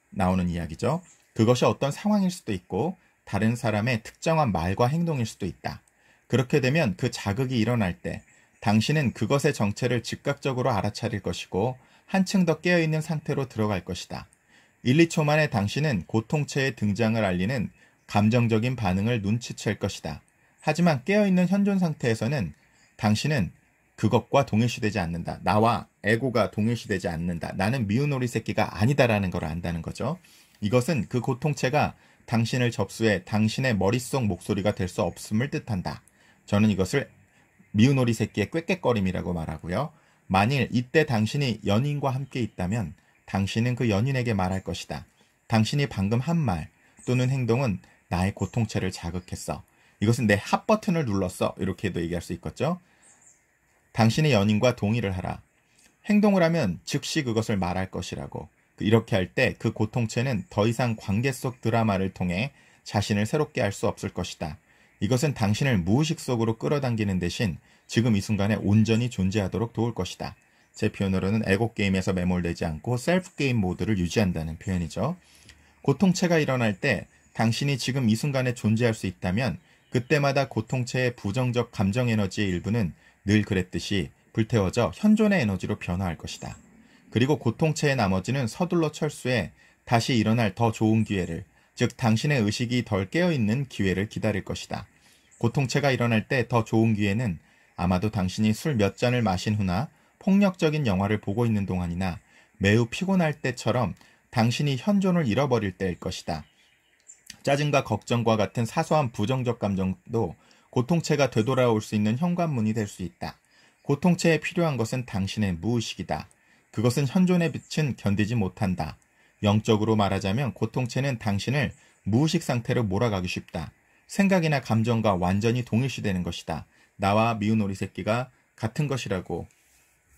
나오는 이야기죠. 그것이 어떤 상황일 수도 있고 다른 사람의 특정한 말과 행동일 수도 있다. 그렇게 되면 그 자극이 일어날 때 당신은 그것의 정체를 즉각적으로 알아차릴 것이고 한층 더 깨어있는 상태로 들어갈 것이다. 1, 2초 만에 당신은 고통체의 등장을 알리는 감정적인 반응을 눈치챌 것이다. 하지만 깨어있는 현존 상태에서는 당신은 그것과 동일시되지 않는다. 나와 에고가 동일시되지 않는다. 나는 미운 오리 새끼가 아니다라는 걸 안다는 거죠. 이것은 그 고통체가 당신을 접수해 당신의 머릿속 목소리가 될 수 없음을 뜻한다. 저는 이것을 미운 오리 새끼의 꾀꾀거림이라고 말하고요. 만일 이때 당신이 연인과 함께 있다면 당신은 그 연인에게 말할 것이다. 당신이 방금 한 말 또는 행동은 나의 고통체를 자극했어. 이것은 내 핫 버튼을 눌렀어. 이렇게도 얘기할 수 있겠죠. 당신의 연인과 동의를 하라. 행동을 하면 즉시 그것을 말할 것이라고. 이렇게 할 때 그 고통체는 더 이상 관계 속 드라마를 통해 자신을 새롭게 할 수 없을 것이다. 이것은 당신을 무의식 속으로 끌어당기는 대신 지금 이 순간에 온전히 존재하도록 도울 것이다. 제 표현으로는 에고 게임에서 매몰되지 않고 셀프 게임 모드를 유지한다는 표현이죠. 고통체가 일어날 때 당신이 지금 이 순간에 존재할 수 있다면 그때마다 고통체의 부정적 감정 에너지의 일부는 늘 그랬듯이 불태워져 현존의 에너지로 변화할 것이다. 그리고 고통체의 나머지는 서둘러 철수해 다시 일어날 더 좋은 기회를, 즉 당신의 의식이 덜 깨어있는 기회를 기다릴 것이다. 고통체가 일어날 때 더 좋은 기회는 아마도 당신이 술 몇 잔을 마신 후나 폭력적인 영화를 보고 있는 동안이나 매우 피곤할 때처럼 당신이 현존을 잃어버릴 때일 것이다. 짜증과 걱정과 같은 사소한 부정적 감정도 고통체가 되돌아올 수 있는 현관문이 될 수 있다. 고통체에 필요한 것은 당신의 무의식이다. 그것은 현존의 빛은 견디지 못한다. 영적으로 말하자면 고통체는 당신을 무의식 상태로 몰아가기 쉽다. 생각이나 감정과 완전히 동일시되는 것이다. 나와 미운 오리 새끼가 같은 것이라고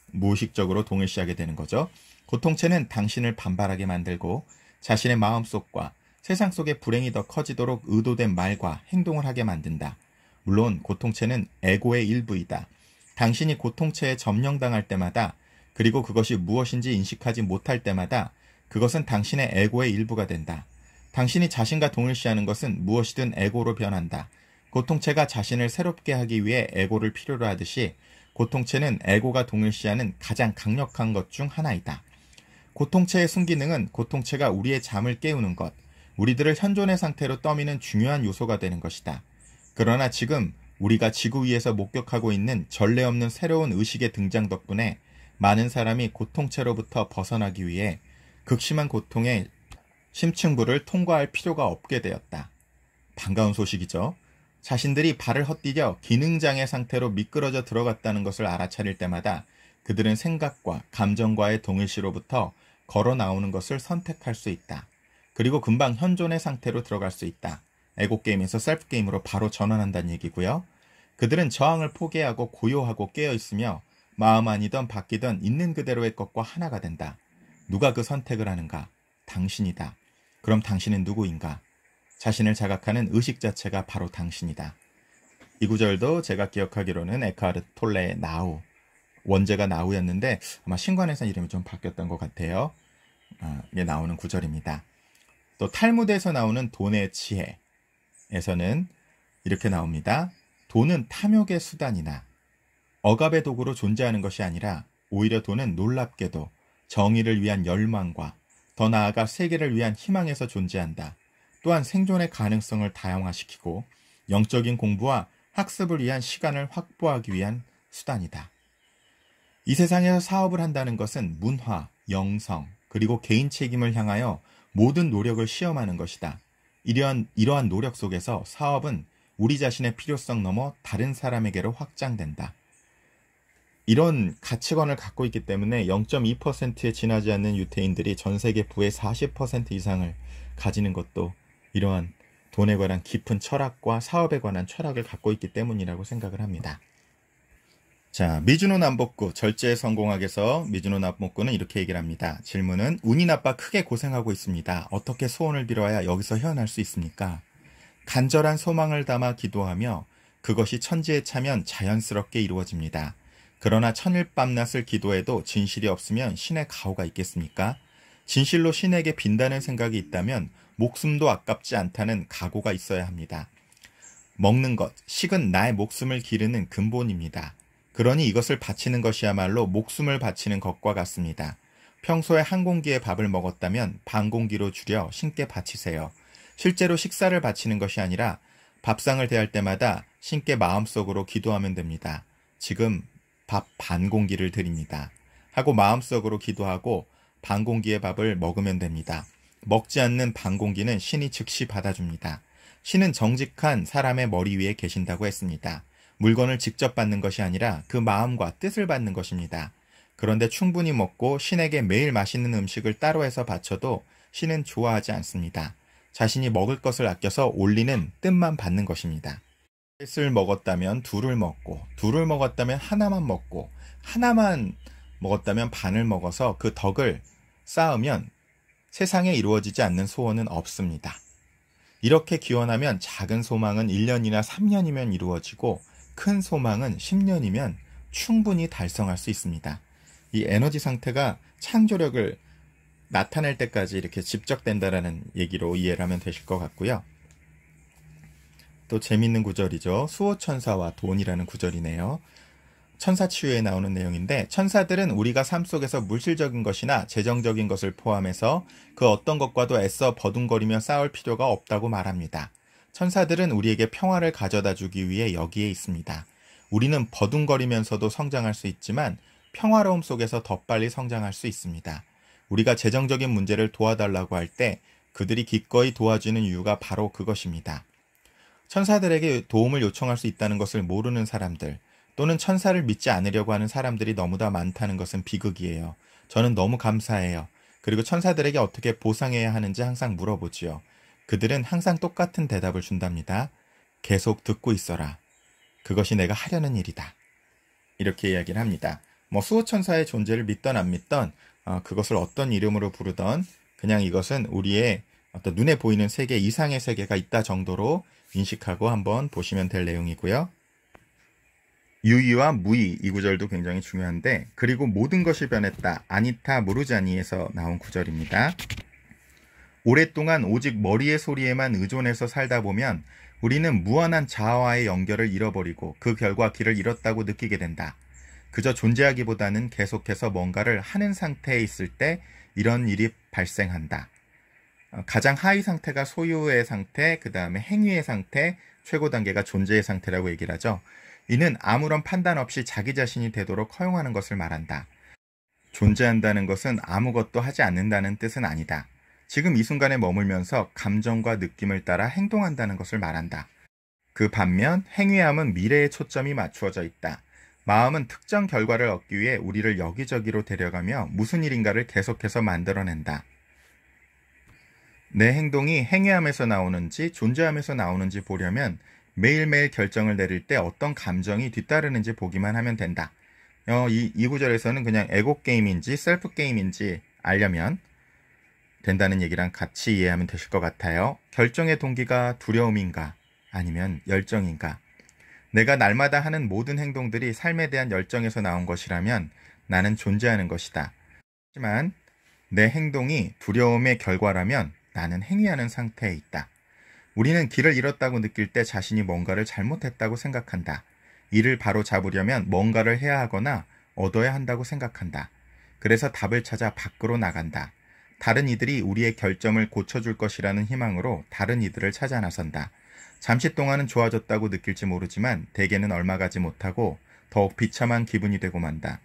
무의식적으로 동일시하게 되는 거죠. 고통체는 당신을 반발하게 만들고 자신의 마음속과 세상 속의 불행이 더 커지도록 의도된 말과 행동을 하게 만든다. 물론 고통체는 에고의 일부이다. 당신이 고통체에 점령당할 때마다 그리고 그것이 무엇인지 인식하지 못할 때마다 그것은 당신의 에고의 일부가 된다. 당신이 자신과 동일시하는 것은 무엇이든 에고로 변한다. 고통체가 자신을 새롭게 하기 위해 에고를 필요로 하듯이 고통체는 에고가 동일시하는 가장 강력한 것 중 하나이다. 고통체의 순기능은 고통체가 우리의 잠을 깨우는 것, 우리들을 현존의 상태로 떠미는 중요한 요소가 되는 것이다. 그러나 지금 우리가 지구 위에서 목격하고 있는 전례 없는 새로운 의식의 등장 덕분에 많은 사람이 고통체로부터 벗어나기 위해 극심한 고통의 심층부를 통과할 필요가 없게 되었다. 반가운 소식이죠. 자신들이 발을 헛디뎌 기능장애 상태로 미끄러져 들어갔다는 것을 알아차릴 때마다 그들은 생각과 감정과의 동일시로부터 걸어 나오는 것을 선택할 수 있다. 그리고 금방 현존의 상태로 들어갈 수 있다. 에고 게임에서 셀프 게임으로 바로 전환한다는 얘기고요. 그들은 저항을 포기하고 고요하고 깨어 있으며 마음 아니던 바뀌던 있는 그대로의 것과 하나가 된다. 누가 그 선택을 하는가? 당신이다. 그럼 당신은 누구인가? 자신을 자각하는 의식 자체가 바로 당신이다. 이 구절도 제가 기억하기로는 에카르 톨레의 나우 원제가 나우였는데 아마 신관에서 이름이 좀 바뀌었던 것 같아요. 어, 이게 나오는 구절입니다. 또 탈무드에서 나오는 돈의 지혜에서는 이렇게 나옵니다. 돈은 탐욕의 수단이나 억압의 도구로 존재하는 것이 아니라 오히려 돈은 놀랍게도 정의를 위한 열망과 더 나아가 세계를 위한 희망에서 존재한다. 또한 생존의 가능성을 다양화시키고 영적인 공부와 학습을 위한 시간을 확보하기 위한 수단이다. 이 세상에서 사업을 한다는 것은 문화, 영성, 그리고 개인 책임을 향하여 모든 노력을 시험하는 것이다. 이러한, 이러한 노력 속에서 사업은 우리 자신의 필요성 넘어 다른 사람에게로 확장된다. 이런 가치관을 갖고 있기 때문에 0.2%에 지나지 않는 유태인들이 전 세계 부의 40% 이상을 가지는 것도 이러한 돈에 관한 깊은 철학과 사업에 관한 철학을 갖고 있기 때문이라고 생각을 합니다. 자, 미주노 남복구 절제에 성공하게서 미주노 남복구는 이렇게 얘기를 합니다. 질문은 운이 나빠 크게 고생하고 있습니다. 어떻게 소원을 빌어야 여기서 헤어날 수 있습니까? 간절한 소망을 담아 기도하며 그것이 천지에 차면 자연스럽게 이루어집니다. 그러나 천일 밤낮을 기도해도 진실이 없으면 신의 가호가 있겠습니까? 진실로 신에게 빈다는 생각이 있다면 목숨도 아깝지 않다는 각오가 있어야 합니다. 먹는 것, 식은 나의 목숨을 기르는 근본입니다. 그러니 이것을 바치는 것이야말로 목숨을 바치는 것과 같습니다. 평소에 한 공기의 밥을 먹었다면 반 공기로 줄여 신께 바치세요. 실제로 식사를 바치는 것이 아니라 밥상을 대할 때마다 신께 마음속으로 기도하면 됩니다. 지금 밥 반 공기를 드립니다. 하고 마음속으로 기도하고 반 공기의 밥을 먹으면 됩니다. 먹지 않는 반 공기는 신이 즉시 받아줍니다. 신은 정직한 사람의 머리 위에 계신다고 했습니다. 물건을 직접 받는 것이 아니라 그 마음과 뜻을 받는 것입니다. 그런데 충분히 먹고 신에게 매일 맛있는 음식을 따로 해서 바쳐도 신은 좋아하지 않습니다. 자신이 먹을 것을 아껴서 올리는 뜻만 받는 것입니다. 셋을 먹었다면 둘을 먹고, 둘을 먹었다면 하나만 먹고, 하나만 먹었다면 반을 먹어서 그 덕을 쌓으면 세상에 이루어지지 않는 소원은 없습니다. 이렇게 기원하면 작은 소망은 1년이나 3년이면 이루어지고 큰 소망은 10년이면 충분히 달성할 수 있습니다. 이 에너지 상태가 창조력을 나타낼 때까지 이렇게 집적된다라는 얘기로 이해를 하면 되실 것 같고요. 또 재밌는 구절이죠. 수호천사와 돈이라는 구절이네요. 천사 치유에 나오는 내용인데 천사들은 우리가 삶 속에서 물질적인 것이나 재정적인 것을 포함해서 그 어떤 것과도 애써 버둥거리며 싸울 필요가 없다고 말합니다. 천사들은 우리에게 평화를 가져다 주기 위해 여기에 있습니다. 우리는 버둥거리면서도 성장할 수 있지만 평화로움 속에서 더 빨리 성장할 수 있습니다. 우리가 재정적인 문제를 도와달라고 할 때 그들이 기꺼이 도와주는 이유가 바로 그것입니다. 천사들에게 도움을 요청할 수 있다는 것을 모르는 사람들 또는 천사를 믿지 않으려고 하는 사람들이 너무나 많다는 것은 비극이에요. 저는 너무 감사해요. 그리고 천사들에게 어떻게 보상해야 하는지 항상 물어보지요. 그들은 항상 똑같은 대답을 준답니다. 계속 듣고 있어라. 그것이 내가 하려는 일이다. 이렇게 이야기를 합니다. 뭐 수호천사의 존재를 믿던 안 믿던 어, 그것을 어떤 이름으로 부르던 그냥 이것은 우리의 어떤 눈에 보이는 세계 이상의 세계가 있다 정도로 인식하고 한번 보시면 될 내용이고요. 유의와 무의 이 구절도 굉장히 중요한데 그리고 모든 것이 변했다 아니타 모르자니에서 나온 구절입니다. 오랫동안 오직 머리의 소리에만 의존해서 살다 보면 우리는 무한한 자아와의 연결을 잃어버리고 그 결과 길을 잃었다고 느끼게 된다. 그저 존재하기보다는 계속해서 뭔가를 하는 상태에 있을 때 이런 일이 발생한다. 어, 가장 하위 상태가 소유의 상태, 그 다음에 행위의 상태, 최고 단계가 존재의 상태라고 얘기를 하죠. 이는 아무런 판단 없이 자기 자신이 되도록 허용하는 것을 말한다. 존재한다는 것은 아무것도 하지 않는다는 뜻은 아니다. 지금 이 순간에 머물면서 감정과 느낌을 따라 행동한다는 것을 말한다. 그 반면 행위함은 미래에 초점이 맞추어져 있다. 마음은 특정 결과를 얻기 위해 우리를 여기저기로 데려가며 무슨 일인가를 계속해서 만들어낸다. 내 행동이 행위함에서 나오는지 존재함에서 나오는지 보려면 매일매일 결정을 내릴 때 어떤 감정이 뒤따르는지 보기만 하면 된다. 어, 이, 이 구절에서는 그냥 에고 게임인지 셀프 게임인지 알려면 된다는 얘기랑 같이 이해하면 되실 것 같아요. 결정의 동기가 두려움인가 아니면 열정인가? 내가 날마다 하는 모든 행동들이 삶에 대한 열정에서 나온 것이라면 나는 존재하는 것이다. 하지만 내 행동이 두려움의 결과라면 나는 행위하는 상태에 있다. 우리는 길을 잃었다고 느낄 때 자신이 뭔가를 잘못했다고 생각한다. 이를 바로 잡으려면 뭔가를 해야 하거나 얻어야 한다고 생각한다. 그래서 답을 찾아 밖으로 나간다. 다른 이들이 우리의 결점을 고쳐줄 것이라는 희망으로 다른 이들을 찾아 나선다. 잠시 동안은 좋아졌다고 느낄지 모르지만 대개는 얼마 가지 못하고 더욱 비참한 기분이 되고 만다.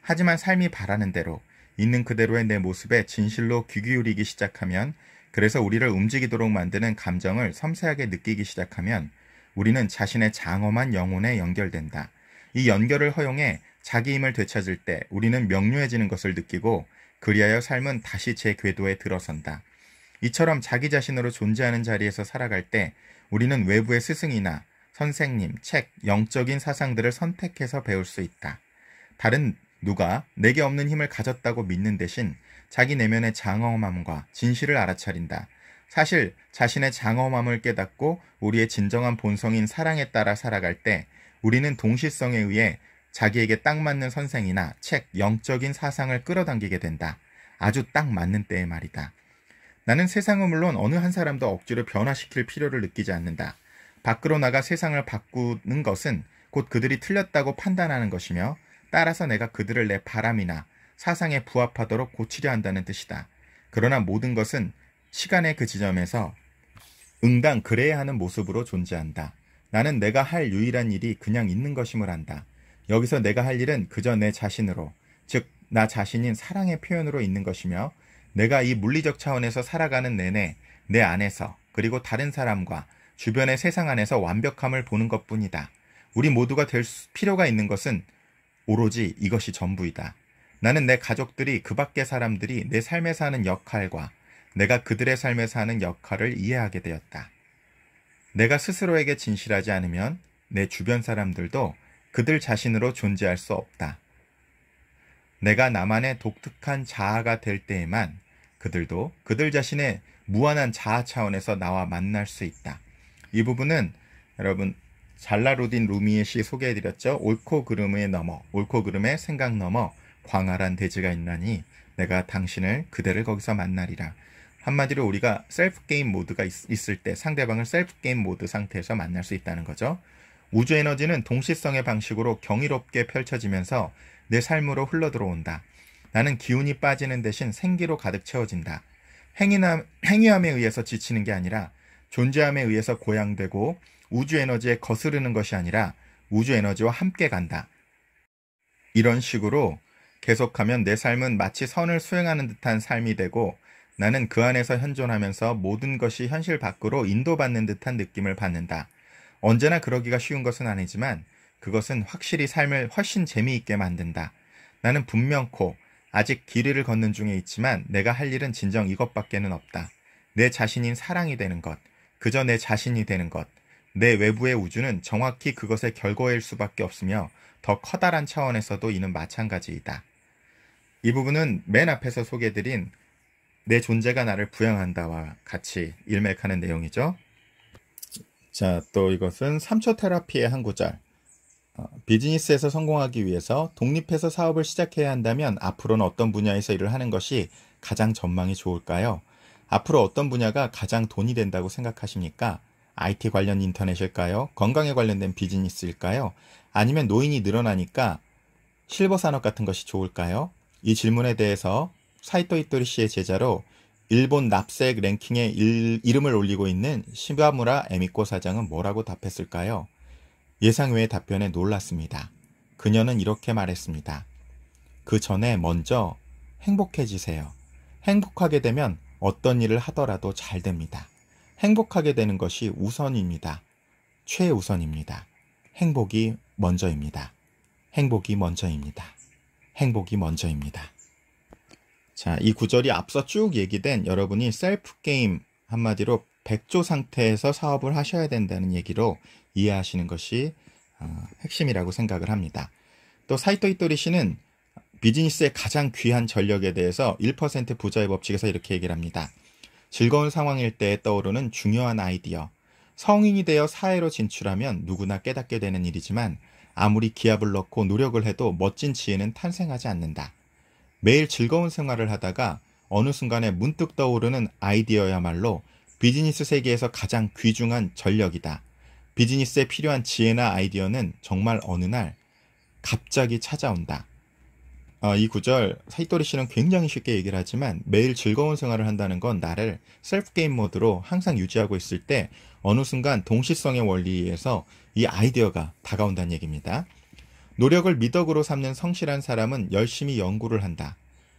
하지만 삶이 바라는 대로 있는 그대로의 내 모습에 진실로 귀 기울이기 시작하면 그래서 우리를 움직이도록 만드는 감정을 섬세하게 느끼기 시작하면 우리는 자신의 장엄한 영혼에 연결된다. 이 연결을 허용해 자기힘을 되찾을 때 우리는 명료해지는 것을 느끼고 그리하여 삶은 다시 제 궤도에 들어선다. 이처럼 자기 자신으로 존재하는 자리에서 살아갈 때 우리는 외부의 스승이나 선생님, 책, 영적인 사상들을 선택해서 배울 수 있다. 다른 누가 내게 없는 힘을 가졌다고 믿는 대신 자기 내면의 장엄함과 진실을 알아차린다. 사실 자신의 장엄함을 깨닫고 우리의 진정한 본성인 사랑에 따라 살아갈 때 우리는 동시성에 의해 자기에게 딱 맞는 선생이나 책, 영적인 사상을 끌어당기게 된다. 아주 딱 맞는 때의 말이다. 나는 세상은 물론 어느 한 사람도 억지로 변화시킬 필요를 느끼지 않는다. 밖으로 나가 세상을 바꾸는 것은 곧 그들이 틀렸다고 판단하는 것이며 따라서 내가 그들을 내 바람이나 사상에 부합하도록 고치려 한다는 뜻이다. 그러나 모든 것은 시간의 그 지점에서 응당 그래야 하는 모습으로 존재한다. 나는 내가 할 유일한 일이 그냥 있는 것임을 안다. 여기서 내가 할 일은 그저 내 자신으로, 즉, 나 자신인 사랑의 표현으로 있는 것이며, 내가 이 물리적 차원에서 살아가는 내내 내 안에서 그리고 다른 사람과 주변의 세상 안에서 완벽함을 보는 것 뿐이다. 우리 모두가 될 필요가 있는 것은 오로지 이것이 전부이다. 나는 내 가족들이 그 밖의 사람들이 내 삶에서 하는 역할과 내가 그들의 삶에서 하는 역할을 이해하게 되었다. 내가 스스로에게 진실하지 않으면 내 주변 사람들도 그들 자신으로 존재할 수 없다. 내가 나만의 독특한 자아가 될 때에만 그들도 그들 자신의 무한한 자아 차원에서 나와 만날 수 있다. 이 부분은 여러분 잘라루딘 루미에시 소개해드렸죠. 옳고 그름의 넘어, 옳고 그름의 생각 넘어 광활한 대지가 있나니 내가 당신을 그대를 거기서 만나리라. 한마디로 우리가 셀프 게임 모드가 있, 을때 상대방을 셀프 게임 모드 상태에서 만날 수 있다는 거죠. 우주 에너지는 동시성의 방식으로 경이롭게 펼쳐지면서 내 삶으로 흘러들어온다. 나는 기운이 빠지는 대신 생기로 가득 채워진다. 행위나, 행위함에 의해서 지치는 게 아니라 존재함에 의해서 고양되고 우주 에너지에 거스르는 것이 아니라 우주 에너지와 함께 간다. 이런 식으로 계속하면 내 삶은 마치 선을 수행하는 듯한 삶이 되고 나는 그 안에서 현존하면서 모든 것이 현실 밖으로 인도받는 듯한 느낌을 받는다. 언제나 그러기가 쉬운 것은 아니지만 그것은 확실히 삶을 훨씬 재미있게 만든다. 나는 분명코 아직 길이를 걷는 중에 있지만 내가 할 일은 진정 이것밖에는 없다. 내 자신인 사랑이 되는 것, 그저 내 자신이 되는 것, 내 외부의 우주는 정확히 그것의 결과일 수밖에 없으며 더 커다란 차원에서도 이는 마찬가지이다. 이 부분은 맨 앞에서 소개드린 내 존재가 나를 부양한다와 같이 일맥하는 내용이죠. 자, 또 이것은 3초 테라피의 한 구절. 어, 비즈니스에서 성공하기 위해서 독립해서 사업을 시작해야 한다면 앞으로는 어떤 분야에서 일을 하는 것이 가장 전망이 좋을까요? 앞으로 어떤 분야가 가장 돈이 된다고 생각하십니까? IT 관련 인터넷일까요? 건강에 관련된 비즈니스일까요? 아니면 노인이 늘어나니까 실버 산업 같은 것이 좋을까요? 이 질문에 대해서 사이토 이토리 씨의 제자로 일본 납색 랭킹에 일, 이름을 올리고 있는 시바무라 에미코 사장은 뭐라고 답했을까요? 예상 외의 답변에 놀랐습니다. 그녀는 이렇게 말했습니다. 그 전에 먼저 행복해지세요. 행복하게 되면 어떤 일을 하더라도 잘 됩니다. 행복하게 되는 것이 우선입니다. 최우선입니다. 행복이 먼저입니다. 행복이 먼저입니다. 행복이 먼저입니다. 자, 이 구절이 앞서 쭉 얘기된 여러분이 셀프 게임 한마디로 백조 상태에서 사업을 하셔야 된다는 얘기로 이해하시는 것이 어, 핵심이라고 생각을 합니다. 또 사이토 이토리 씨는 비즈니스의 가장 귀한 전력에 대해서 1% 부자의 법칙에서 이렇게 얘기를 합니다. 즐거운 상황일 때 떠오르는 중요한 아이디어. 성인이 되어 사회로 진출하면 누구나 깨닫게 되는 일이지만 아무리 기합을 넣고 노력을 해도 멋진 지혜는 탄생하지 않는다. 매일 즐거운 생활을 하다가 어느 순간에 문득 떠오르는 아이디어야말로 비즈니스 세계에서 가장 귀중한 전력이다. 비즈니스에 필요한 지혜나 아이디어는 정말 어느 날 갑자기 찾아온다. 어, 이 구절 사이토리 씨는 굉장히 쉽게 얘기를 하지만 매일 즐거운 생활을 한다는 건 나를 셀프 게임 모드로 항상 유지하고 있을 때 어느 순간 동시성의 원리에 서이 아이디어가 다가온다는 얘기입니다. 노력을 미덕으로 삼는 성실한 사람은 열심히 연구를 한다.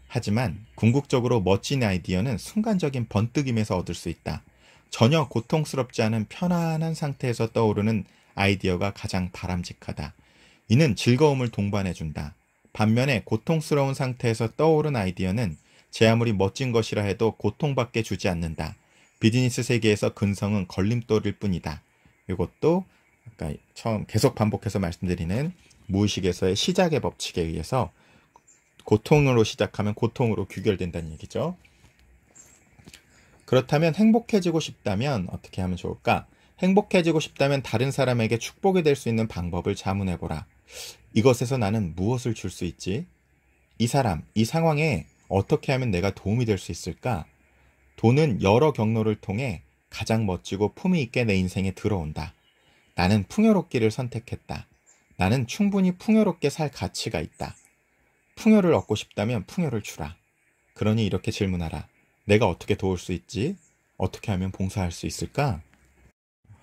하지만 궁극적으로 멋진 아이디어는 순간적인 번뜩임에서 얻을 수 있다. 전혀 고통스럽지 않은 편안한 상태에서 떠오르는 아이디어가 가장 바람직하다. 이는 즐거움을 동반해준다. 반면에 고통스러운 상태에서 떠오른 아이디어는 제 아무리 멋진 것이라 해도 고통밖에 주지 않는다. 비즈니스 세계에서 근성은 걸림돌일 뿐이다. 이것도 아까 처음 계속 반복해서 말씀드리는 무의식에서의 시작의 법칙에 의해서 고통으로 시작하면 고통으로 귀결된다는 얘기죠. 그렇다면 행복해지고 싶다면 어떻게 하면 좋을까? 행복해지고 싶다면 다른 사람에게 축복이 될 수 있는 방법을 자문해보라. 이것에서 나는 무엇을 줄 수 있지? 이 사람, 이 상황에 어떻게 하면 내가 도움이 될 수 있을까? 돈은 여러 경로를 통해 가장 멋지고 품위 있게 내 인생에 들어온다. 나는 풍요롭기를 선택했다. 나는 충분히 풍요롭게 살 가치가 있다. 풍요를 얻고 싶다면 풍요를 주라. 그러니 이렇게 질문하라. 내가 어떻게 도울 수 있지? 어떻게 하면 봉사할 수 있을까?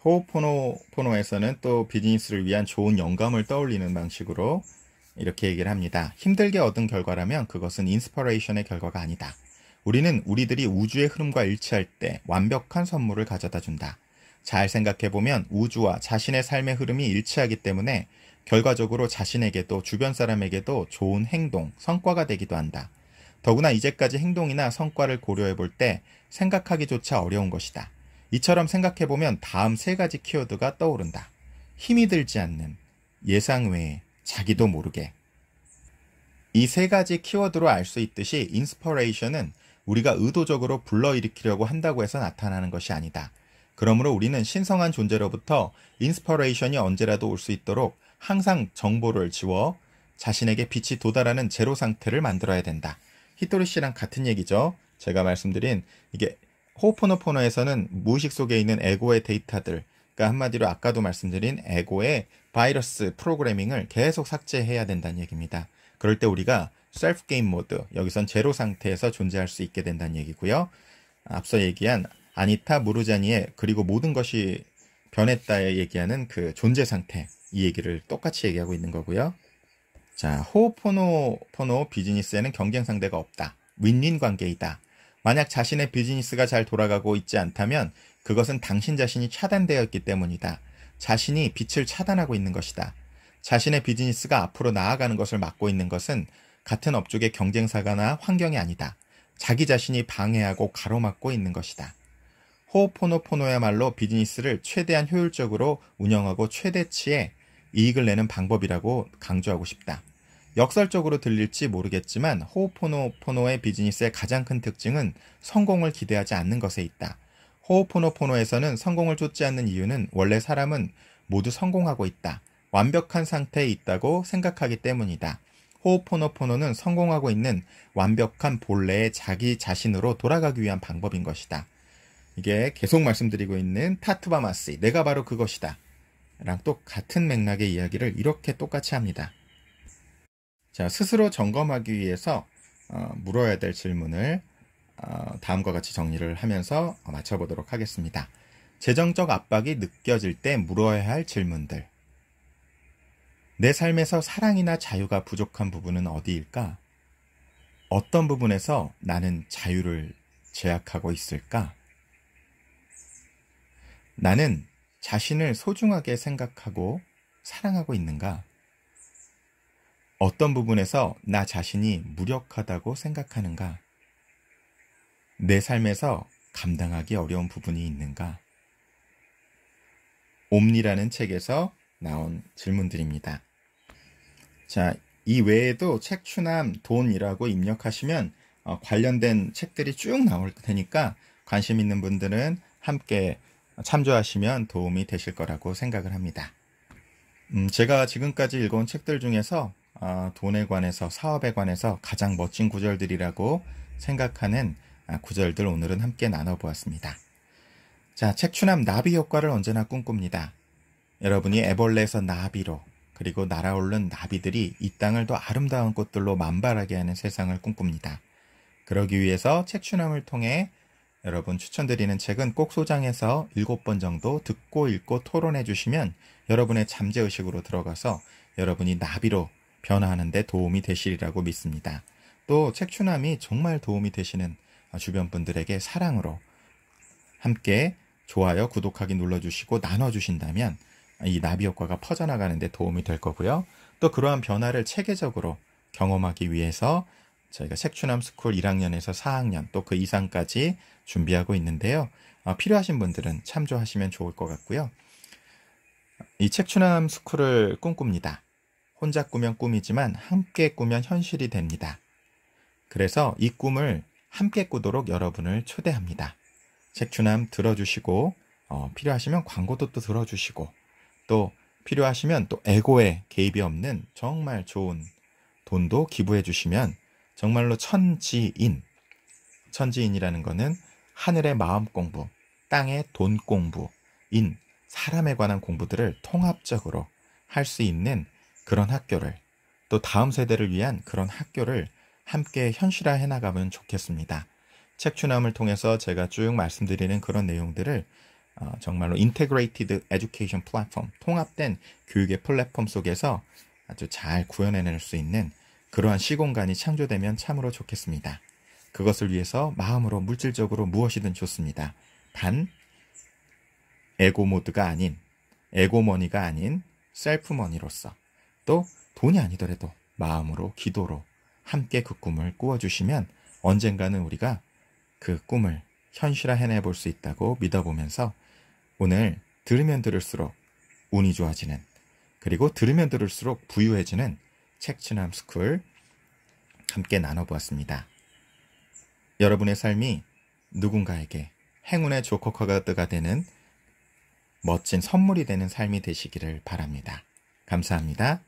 호호포노포노에서는 또 비즈니스를 위한 좋은 영감을 떠올리는 방식으로 이렇게 얘기를 합니다. 힘들게 얻은 결과라면 그것은 인스퍼레이션의 결과가 아니다. 우리는 우리들이 우주의 흐름과 일치할 때 완벽한 선물을 가져다 준다. 잘 생각해보면 우주와 자신의 삶의 흐름이 일치하기 때문에 결과적으로 자신에게도 주변 사람에게도 좋은 행동, 성과가 되기도 한다. 더구나 이제까지 행동이나 성과를 고려해 볼 때 생각하기조차 어려운 것이다. 이처럼 생각해 보면 다음 세 가지 키워드가 떠오른다. 힘이 들지 않는, 예상 외에, 자기도 모르게. 이 세 가지 키워드로 알 수 있듯이 인스퍼레이션은 우리가 의도적으로 불러일으키려고 한다고 해서 나타나는 것이 아니다. 그러므로 우리는 신성한 존재로부터 인스퍼레이션이 언제라도 올 수 있도록 항상 정보를 지워 자신에게 빛이 도달하는 제로 상태를 만들어야 된다. 히토리 씨랑 같은 얘기죠. 제가 말씀드린 이게 호포노포노에서는 무의식 속에 있는 에고의 데이터들, 그러니까 한마디로 아까도 말씀드린 에고의 바이러스 프로그래밍을 계속 삭제해야 된다는 얘기입니다. 그럴 때 우리가 셀프 게임 모드, 여기선 제로 상태에서 존재할 수 있게 된다는 얘기고요. 앞서 얘기한 아니타 무르자니의 그리고 모든 것이 변했다에 얘기하는 그 존재 상태, 이 얘기를 똑같이 얘기하고 있는 거고요. 자, 호포노포노 비즈니스에는 경쟁 상대가 없다. 윈윈 관계이다. 만약 자신의 비즈니스가 잘 돌아가고 있지 않다면 그것은 당신 자신이 차단되었기 때문이다. 자신이 빛을 차단하고 있는 것이다. 자신의 비즈니스가 앞으로 나아가는 것을 막고 있는 것은 같은 업종의 경쟁사가나 환경이 아니다. 자기 자신이 방해하고 가로막고 있는 것이다. 호포노포노야말로 비즈니스를 최대한 효율적으로 운영하고 최대치의 이익을 내는 방법이라고 강조하고 싶다. 역설적으로 들릴지 모르겠지만 호호포노포노의 비즈니스의 가장 큰 특징은 성공을 기대하지 않는 것에 있다. 호호포노포노에서는 성공을 쫓지 않는 이유는 원래 사람은 모두 성공하고 있다. 완벽한 상태에 있다고 생각하기 때문이다. 호호포노포노는 성공하고 있는 완벽한 본래의 자기 자신으로 돌아가기 위한 방법인 것이다. 이게 계속 말씀드리고 있는 타투바마스, 내가 바로 그것이다. 랑 똑같은 맥락의 이야기를 이렇게 똑같이 합니다. 자, 스스로 점검하기 위해서 어, 물어야 될 질문을 어, 다음과 같이 정리를 하면서 맞춰보도록 하겠습니다. 재정적 압박이 느껴질 때 물어야 할 질문들. 내 삶에서 사랑이나 자유가 부족한 부분은 어디일까? 어떤 부분에서 나는 자유를 제약하고 있을까? 나는 자신을 소중하게 생각하고 사랑하고 있는가? 어떤 부분에서 나 자신이 무력하다고 생각하는가? 내 삶에서 감당하기 어려운 부분이 있는가? 옴니라는 책에서 나온 질문들입니다. 자, 이 외에도 책 추남 돈이라고 입력하시면 어, 관련된 책들이 쭉 나올 테니까 관심 있는 분들은 함께 참조하시면 도움이 되실 거라고 생각을 합니다. 음, 제가 지금까지 읽어온 책들 중에서 어, 돈에 관해서 사업에 관해서 가장 멋진 구절들이라고 생각하는 아, 구절들 오늘은 함께 나눠보았습니다. 자, 책추남 나비 효과를 언제나 꿈꿉니다. 여러분이 애벌레에서 나비로 그리고 날아오른 나비들이 이 땅을 더 아름다운 꽃들로 만발하게 하는 세상을 꿈꿉니다. 그러기 위해서 책추남을 통해 여러분 추천드리는 책은 꼭 소장해서 7번 정도 듣고 읽고 토론해 주시면 여러분의 잠재의식으로 들어가서 여러분이 나비로 변화하는데 도움이 되시리라고 믿습니다. 또 책추남이 정말 도움이 되시는 주변 분들에게 사랑으로 함께 좋아요, 구독하기 눌러주시고 나눠주신다면 이 나비 효과가 퍼져나가는 데 도움이 될 거고요. 또 그러한 변화를 체계적으로 경험하기 위해서 저희가 색추남 스쿨 1학년에서 4학년 또 그 이상까지 준비하고 있는데요. 아, 필요하신 분들은 참조하시면 좋을 것 같고요. 이책 추남 스쿨을 꿈꿉니다. 혼자 꾸면 꿈이지만 함께 꾸면 현실이 됩니다. 그래서 이 꿈을 함께 꾸도록 여러분을 초대합니다. 책 추남 들어주시고 어, 필요하시면 광고도 또 들어주시고 또 필요하시면 또 에고에 개입이 없는 정말 좋은 돈도 기부해 주시면 정말로 천지인 천지인이라는 거는 하늘의 마음 공부, 땅의 돈 공부, 인, 사람에 관한 공부들을 통합적으로 할 수 있는 그런 학교를 또 다음 세대를 위한 그런 학교를 함께 현실화해 나가면 좋겠습니다. 책 추남을 통해서 제가 쭉 말씀드리는 그런 내용들을 어, 정말로 인테그레이티드 에듀케이션 플랫폼, 통합된 교육의 플랫폼 속에서 아주 잘 구현해낼 수 있는 그러한 시공간이 창조되면 참으로 좋겠습니다. 그것을 위해서 마음으로 물질적으로 무엇이든 좋습니다. 단 에고 모드가 아닌 에고 머니가 아닌 셀프 머니로서 또 돈이 아니더라도 마음으로 기도로 함께 그 꿈을 꾸어 주시면 언젠가는 우리가 그 꿈을 현실화 해내 볼수 있다고 믿어보면서 오늘 들으면 들을수록 운이 좋아지는 그리고 들으면 들을수록 부유해지는 책치남 스쿨 함께 나눠보았습니다. 여러분의 삶이 누군가에게 행운의 조커카드가 되는 멋진 선물이 되는 삶이 되시기를 바랍니다. 감사합니다.